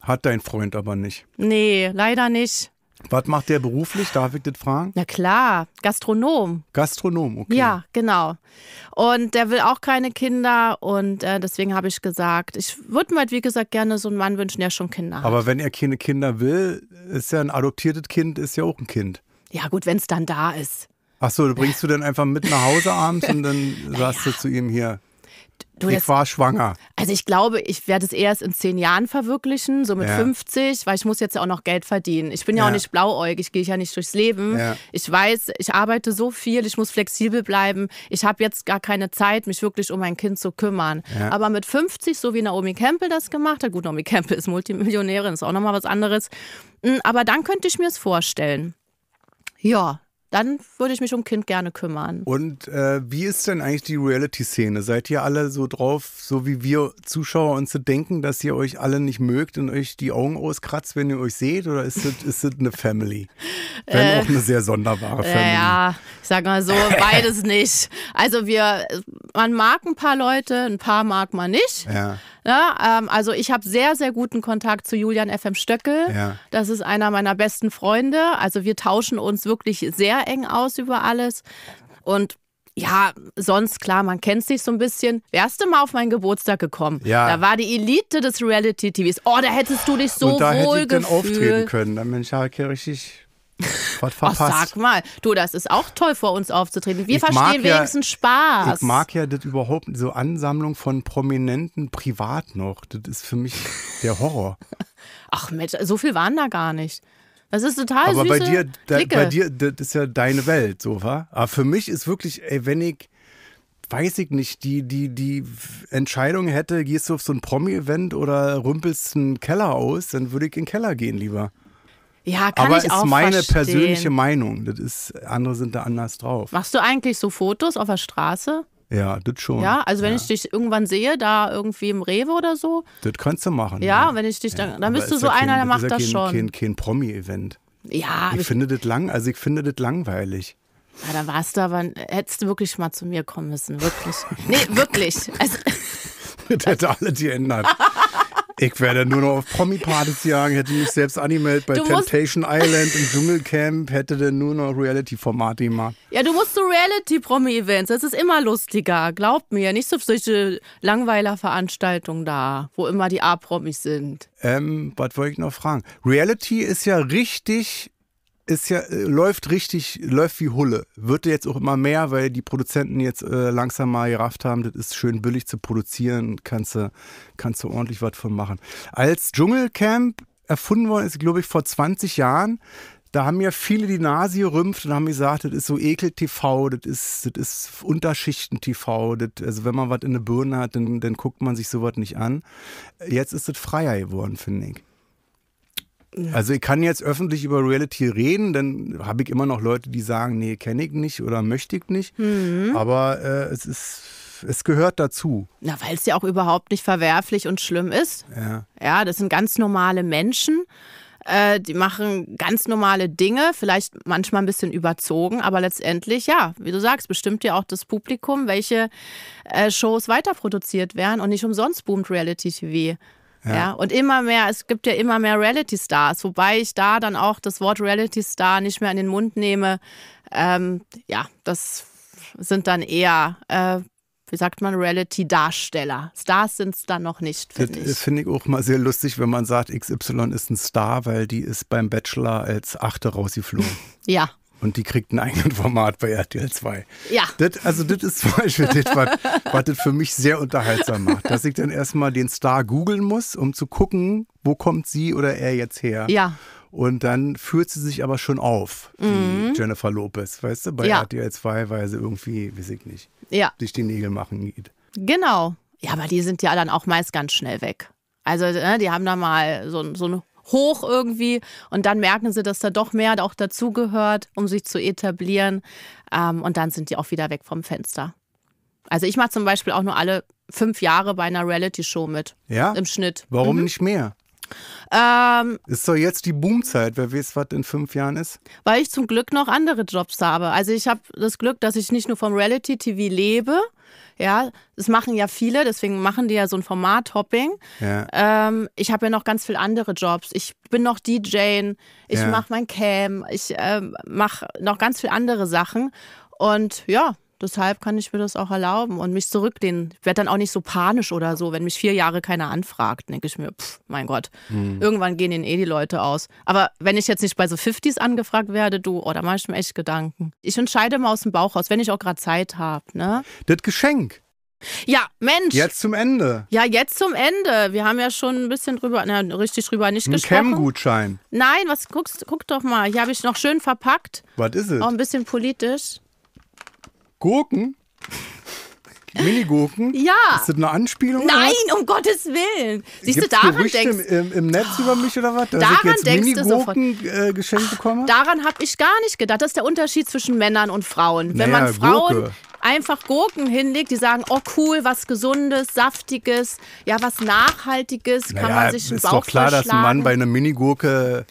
Hat dein Freund aber nicht. Nee, leider nicht. Was macht der beruflich? Darf ich das fragen? Na klar, Gastronom. Gastronom, okay. Ja, genau. Und der will auch keine Kinder und äh, deswegen habe ich gesagt, ich würde mir halt, wie gesagt, gerne so einen Mann wünschen, der schon Kinder hat. Aber wenn er keine Kinder will, ist ja ein adoptiertes Kind, ist ja auch ein Kind. Ja, gut, wenn es dann da ist. Ach so, bringst du dann einfach mit nach Hause abends und dann (laughs) sagst naja. du zu ihm hier, Du, ich war schwanger. Also ich glaube, ich werde es erst in zehn Jahren verwirklichen, so mit ja. 50, weil ich muss jetzt ja auch noch Geld verdienen. Ich bin ja, ja. auch nicht blauäugig, gehe ich ja nicht durchs Leben. Ja. Ich weiß, ich arbeite so viel, ich muss flexibel bleiben. Ich habe jetzt gar keine Zeit, mich wirklich um mein Kind zu kümmern. Aber mit 50, so wie Naomi Campbell das gemacht hat, gut, Naomi Campbell ist Multimillionärin, ist auch nochmal was anderes. Mm, aber dann könnte ich mir es vorstellen. Ja, dann würde ich mich um Kind gerne kümmern. Und äh, wie ist denn eigentlich die Reality-Szene? Seid ihr alle so drauf, so wie wir Zuschauer uns zu so denken, dass ihr euch alle nicht mögt und euch die Augen auskratzt, wenn ihr euch seht? Oder ist es ist eine Family? (laughs) Wenn äh, auch eine sehr sonderbare Family. ja, ich sag mal so, beides nicht. Also wir, man mag ein paar Leute, ein paar mag man nicht. Ja. Ja, ähm, also ich habe sehr, sehr guten Kontakt zu Julian FM Stöckel. Ja. Das ist einer meiner besten Freunde. Also wir tauschen uns wirklich sehr eng aus über alles. Und ja, sonst klar, man kennt sich so ein bisschen. Wärst du mal auf meinen Geburtstag gekommen? Ja. Da war die Elite des Reality-TVs. Oh, da hättest du dich so Und da wohl hätte ich gefühlt. auftreten können. Dann bin ich ja richtig was verpasst. Ach, sag mal, du, das ist auch toll, vor uns aufzutreten. Wir ich verstehen ja, wenigstens Spaß. Ich mag ja das überhaupt, so Ansammlung von Prominenten privat noch. Das ist für mich der Horror. (laughs) Ach Mensch, so viel waren da gar nicht. Das ist total Aber bei dir, da, bei dir, das ist ja deine Welt, so, wa? Aber für mich ist wirklich, ey, wenn ich, weiß ich nicht, die, die, die Entscheidung hätte, gehst du auf so ein Promi-Event oder rümpelst einen Keller aus, dann würde ich in den Keller gehen lieber. Ja, kann Aber ich auch ist meine verstehen. persönliche Meinung. Das ist, andere sind da anders drauf. Machst du eigentlich so Fotos auf der Straße? Ja, das schon. Ja, also wenn ja. ich dich irgendwann sehe, da irgendwie im Rewe oder so. Das kannst du machen. Ja, ja. wenn ich dich dann, dann bist Aber du so ja einer, der macht das, das kein, schon. Kein, kein Promi-Event. Ja. Ich, ich finde das lang, also ich finde das langweilig. Na, dann warst du aber, hättest du wirklich mal zu mir kommen müssen, wirklich. nee, wirklich. Also, (laughs) das hätte alle die ändert. (laughs) Ich werde nur noch auf Promi-Partys jagen, hätte mich selbst animiert bei du Temptation Island im Dschungelcamp, hätte dann nur noch Reality-Formate gemacht. Ja, du musst zu Reality-Promi-Events, das ist immer lustiger, glaubt mir. Nicht so solche Langweiler-Veranstaltungen da, wo immer die A-Promis sind. Ähm, was wollte ich noch fragen? Reality ist ja richtig ist ja, äh, läuft richtig, läuft wie Hulle. Wird jetzt auch immer mehr, weil die Produzenten jetzt äh, langsam mal gerafft haben, das ist schön billig zu produzieren, kannst du kannst du ordentlich was von machen. Als Dschungelcamp erfunden worden ist, glaube ich, vor 20 Jahren, da haben ja viele die Nase gerümpft und haben gesagt, das ist so Ekel-TV, das ist, das ist Unterschichten-TV. Also wenn man was in der Birne hat, dann, dann guckt man sich sowas nicht an. Jetzt ist das freier geworden, finde ich. Also ich kann jetzt öffentlich über Reality reden, dann habe ich immer noch Leute, die sagen, nee, kenne ich nicht oder möchte ich nicht. Mhm. Aber äh, es ist es gehört dazu. Na, weil es ja auch überhaupt nicht verwerflich und schlimm ist. Ja, ja das sind ganz normale Menschen. Äh, die machen ganz normale Dinge, vielleicht manchmal ein bisschen überzogen, aber letztendlich, ja, wie du sagst, bestimmt ja auch das Publikum, welche äh, Shows weiterproduziert werden und nicht umsonst boomt Reality TV. Ja. ja. und immer mehr, es gibt ja immer mehr Reality Stars, wobei ich da dann auch das Wort Reality Star nicht mehr in den Mund nehme. Ähm, ja, das sind dann eher, äh, wie sagt man, Reality-Darsteller. Stars sind es dann noch nicht, finde ich. Finde ich auch mal sehr lustig, wenn man sagt, XY ist ein Star, weil die ist beim Bachelor als Achte rausgeflogen. (laughs) ja und die kriegt ein eigenes Format bei RTL 2. Ja. Das, also das ist zum Beispiel das, was, was das für mich sehr unterhaltsam macht, dass ich dann erstmal den Star googeln muss, um zu gucken, wo kommt sie oder er jetzt her. Ja. Und dann führt sie sich aber schon auf, wie mhm. Jennifer Lopez, weißt du, bei ja. RTL 2, weil sie irgendwie, weiß ich nicht, ja. sich die Nägel machen geht. Genau. Ja, aber die sind ja dann auch meist ganz schnell weg. Also, ne, die haben da mal so, so einen hoch irgendwie und dann merken sie, dass da doch mehr auch dazugehört, um sich zu etablieren ähm, und dann sind die auch wieder weg vom Fenster. Also ich mache zum Beispiel auch nur alle fünf Jahre bei einer Reality-Show mit. Ja. Im Schnitt. Warum mhm. nicht mehr? Ähm, ist doch jetzt die Boomzeit, wer weiß, was in fünf Jahren ist. Weil ich zum Glück noch andere Jobs habe. Also ich habe das Glück, dass ich nicht nur vom Reality-TV lebe, ja, das machen ja viele, deswegen machen die ja so ein Format-Hopping. Ja. Ähm, ich habe ja noch ganz viele andere Jobs. Ich bin noch DJ, ich ja. mache mein Cam, ich äh, mache noch ganz viele andere Sachen. Und ja, Deshalb kann ich mir das auch erlauben und mich zurücklehnen. Ich werde dann auch nicht so panisch oder so, wenn mich vier Jahre keiner anfragt, denke ich mir, pff, mein Gott, hm. irgendwann gehen ihnen eh die Leute aus. Aber wenn ich jetzt nicht bei so 50s angefragt werde, du, oh, da mache ich mir echt Gedanken. Ich entscheide immer aus dem Bauch aus, wenn ich auch gerade Zeit habe. Ne? Das Geschenk. Ja, Mensch. Jetzt zum Ende. Ja, jetzt zum Ende. Wir haben ja schon ein bisschen drüber, na, richtig drüber nicht ein gesprochen. Cam-Gutschein. Nein, was guckst, guck doch mal. Hier habe ich noch schön verpackt. Was ist es? Auch ein bisschen politisch. Gurken? Minigurken? Ja. Ist das eine Anspielung? Nein, um Gottes Willen. Siehst Gibt's du, daran Gerüchte denkst du. Im, Im, Netz über mich oder was? Dass daran ich jetzt denkst du sofort. Äh, geschenkt bekomme? Daran habe ich gar nicht gedacht. Das ist der Unterschied zwischen Männern und Frauen. Wenn man Frauen. Gurke. Einfach Gurken hinlegt, die sagen, oh cool, was Gesundes, Saftiges, ja, was Nachhaltiges, naja, kann man sich einen Bauch Ist doch klar, dass ein Mann bei einer Minigurke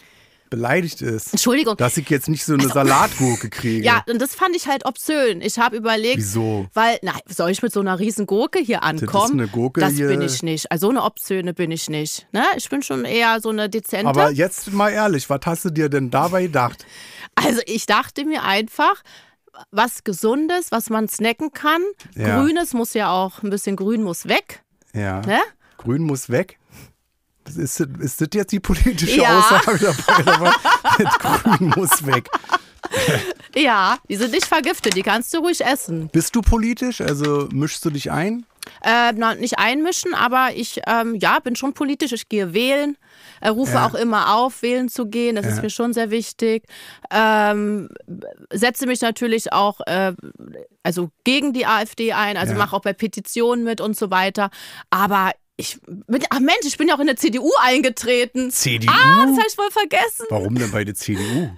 beleidigt ist. Entschuldigung. Dass ich jetzt nicht so eine also, Salatgurke kriege. Ja, und das fand ich halt obszön. Ich habe überlegt, wieso? Weil, na, soll ich mit so einer riesen Gurke hier ankommen? Das ist eine Gurke Das hier. bin ich nicht. Also eine obszöne bin ich nicht. Ne? Ich bin schon eher so eine dezente. Aber jetzt mal ehrlich, was hast du dir denn dabei gedacht? Also ich dachte mir einfach, was Gesundes, was man snacken kann. Ja. Grünes muss ja auch, ein bisschen Grün muss weg. Ja. Ne? Grün muss weg. Ist, ist das jetzt die politische ja. Aussage dabei? Das Grün muss weg. ja, die sind nicht vergiftet, die kannst du ruhig essen. Bist du politisch? Also mischst du dich ein? Äh, nicht einmischen, aber ich ähm, ja, bin schon politisch. Ich gehe wählen, äh, rufe ja. auch immer auf, wählen zu gehen. Das ja. ist mir schon sehr wichtig. Ähm, setze mich natürlich auch äh, also gegen die AfD ein, also ja. mache auch bei Petitionen mit und so weiter. Aber ich bin, ach Mensch, ich bin ja auch in der CDU eingetreten. CDU? Ah, das habe ich voll vergessen. Warum denn bei der CDU?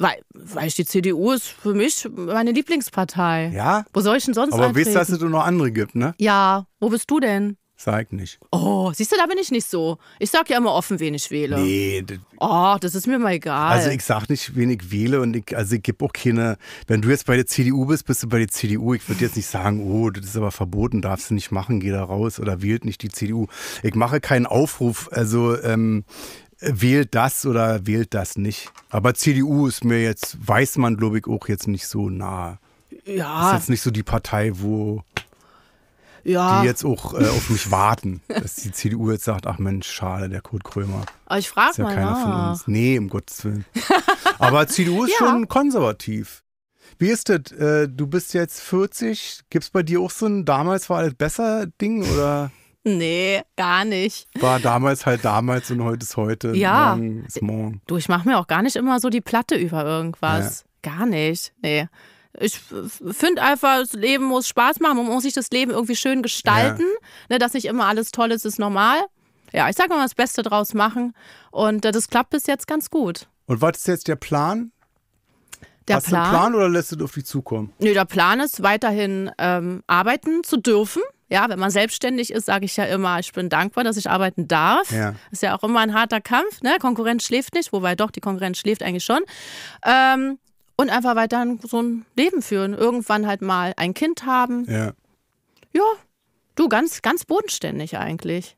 Weil, weil ich, die CDU ist für mich meine Lieblingspartei. Ja? Wo soll ich denn sonst Aber eintreten? weißt du, dass es nur noch andere gibt, ne? Ja, wo bist du denn? Sag nicht. Oh, siehst du, da bin ich nicht so. Ich sag ja immer offen, wen ich wähle. Nee. Oh, das ist mir mal egal. Also ich sag nicht, wen ich wähle und ich, also ich gebe auch keine, wenn du jetzt bei der CDU bist, bist du bei der CDU. Ich würde jetzt nicht sagen, oh, das ist aber verboten, darfst du nicht machen, geh da raus oder wählt nicht die CDU. Ich mache keinen Aufruf, also ähm, wählt das oder wählt das nicht. Aber CDU ist mir jetzt, weiß man glaube ich auch jetzt nicht so nah. Ja. Das Ist jetzt nicht so die Partei, wo ja. die jetzt auch äh, auf mich warten, dass die CDU jetzt sagt, ach Mensch, schade, der Kurt Krömer. Aber ich frage ja mal keiner nach. von uns. Nee, im Gottes Willen. (laughs) Aber CDU ist ja. schon konservativ. Wie ist das? Äh, du bist jetzt 40. Gibt es bei dir auch so ein damals war alles besser Ding oder? Nee, gar nicht. War damals halt damals und heute ist heute. Ja. Morgen ist morgen. Du, ich mache mir auch gar nicht immer so die Platte über irgendwas. Ja. Gar nicht. Nee ich finde einfach, das Leben muss Spaß machen, man muss sich das Leben irgendwie schön gestalten, ja. ne, dass nicht immer alles toll ist, ist normal. Ja, ich sage mal, das Beste draus machen und äh, das klappt bis jetzt ganz gut. Und was ist jetzt der Plan? Der Hast Plan, du einen Plan oder lässt du auf dich zukommen? Nee, der Plan ist, weiterhin ähm, arbeiten zu dürfen. Ja, wenn man selbstständig ist, sage ich ja immer, ich bin dankbar, dass ich arbeiten darf. Ja. Ist ja auch immer ein harter Kampf. Ne? Konkurrenz schläft nicht, wobei doch, die Konkurrenz schläft eigentlich schon. Ähm, und einfach weiter so ein Leben führen. Irgendwann halt mal ein Kind haben. Ja. Ja, du, ganz, ganz bodenständig eigentlich.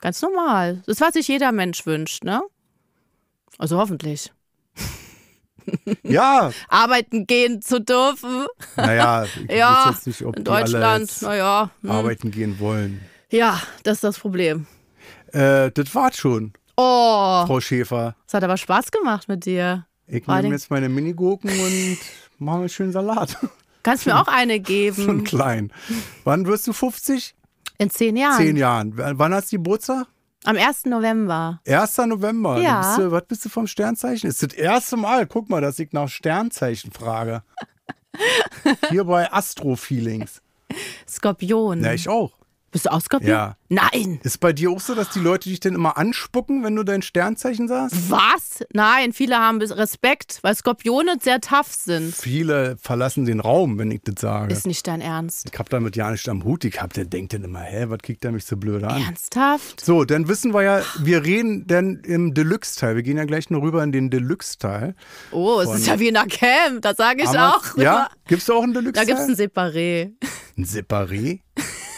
Ganz normal. Das, was sich jeder Mensch wünscht, ne? Also hoffentlich. Ja. (laughs) Arbeiten gehen zu dürfen. Naja, (laughs) ich ja, weiß jetzt nicht, ob in Deutschland, naja. Hm. Arbeiten gehen wollen. Ja, das ist das Problem. Äh, das war's schon. Oh. Frau Schäfer. Es hat aber Spaß gemacht mit dir. Ich nehme jetzt meine Minigurken und mache einen schönen Salat. Kannst mir auch eine geben. (laughs) So klein. Wann wirst du 50? In zehn Jahren. Zehn Jahren. Wann hast du die Geburtstag? Am 1. November. 1. November. Ja. Bist du, was bist du vom Sternzeichen? Ist das erste Mal, guck mal, dass ich nach Sternzeichen frage. (laughs) Hier bei Astro-Feelings. Skorpion. Ja, ich auch. Bist du ausgekapiert? Ja. Nein. Ist bei dir auch so, dass die Leute dich denn immer anspucken, wenn du dein Sternzeichen sagst? Was? Nein, viele haben Respekt, weil Skorpione sehr tough sind. Viele verlassen den Raum, wenn ich das sage. Ist nicht dein Ernst. Ich hab damit ja nicht am Hut. Ich hab, der denkt dann immer, hä, was kriegt der mich so blöde an? Ernsthaft? So, dann wissen wir ja, wir reden dann im Deluxe-Teil. Wir gehen ja gleich noch rüber in den Deluxe-Teil. Oh, es ist ja wie in der Camp, das sage ich Amaz auch. Ja, gibt's da auch einen Deluxe-Teil? Da gibt's ein Separé. Ein Separé?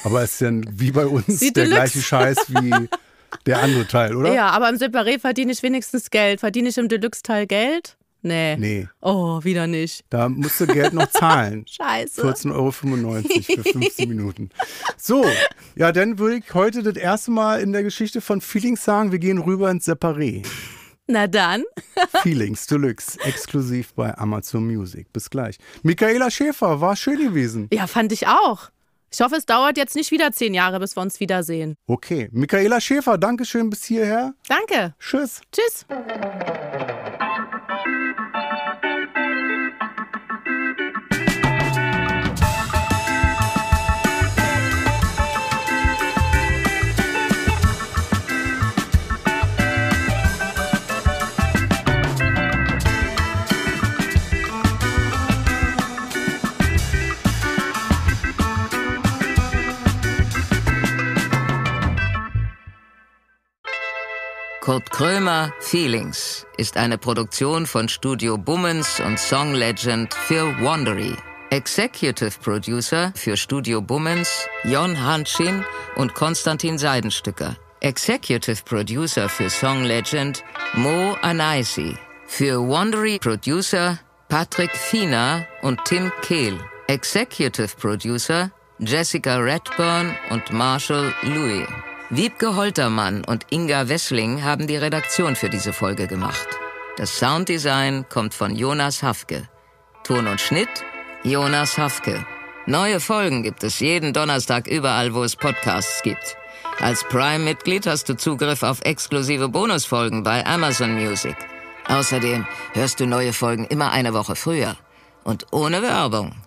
Aber es ist ja wie bei uns wie der Deluxe. gleiche Scheiß wie (laughs) der andere Teil, oder? Ja, aber im Separé verdiene ich wenigstens Geld. Verdiene ich im Deluxe-Teil Geld? Nee. Nee. Oh, wieder nicht. Da musst du Geld noch zahlen. (laughs) Scheiße. 14,95 Euro für 15 (laughs) Minuten. So, ja, dann würde ich heute das erste Mal in der Geschichte von Feelings sagen, wir gehen rüber ins Separé. Na dann. Feelings Deluxe, exklusiv bei Amazon Music. Bis gleich. Michaela Schäfer, war schön gewesen. Ja, fand ich auch. Ich hoffe, es dauert jetzt nicht wieder zehn Jahre, bis wir uns wiedersehen. Okay. Michaela Schäfer, Dankeschön bis hierher. Danke. Tschüss. Tschüss. Kurt Krömer Feelings ist eine Produktion von Studio Bummens und Song Legend für Wandery. Executive Producer für Studio Bummens Jon Hanschin und Konstantin Seidenstücker. Executive Producer für Song Legend Mo Anaisi. Für Wandery Producer Patrick Fiener und Tim Kehl. Executive Producer Jessica Redburn und Marshall Louis. Wiebke Holtermann und Inga Wessling haben die Redaktion für diese Folge gemacht. Das Sounddesign kommt von Jonas Hafke. Ton und Schnitt Jonas Hafke. Neue Folgen gibt es jeden Donnerstag überall, wo es Podcasts gibt. Als Prime-Mitglied hast du Zugriff auf exklusive Bonusfolgen bei Amazon Music. Außerdem hörst du neue Folgen immer eine Woche früher und ohne Werbung.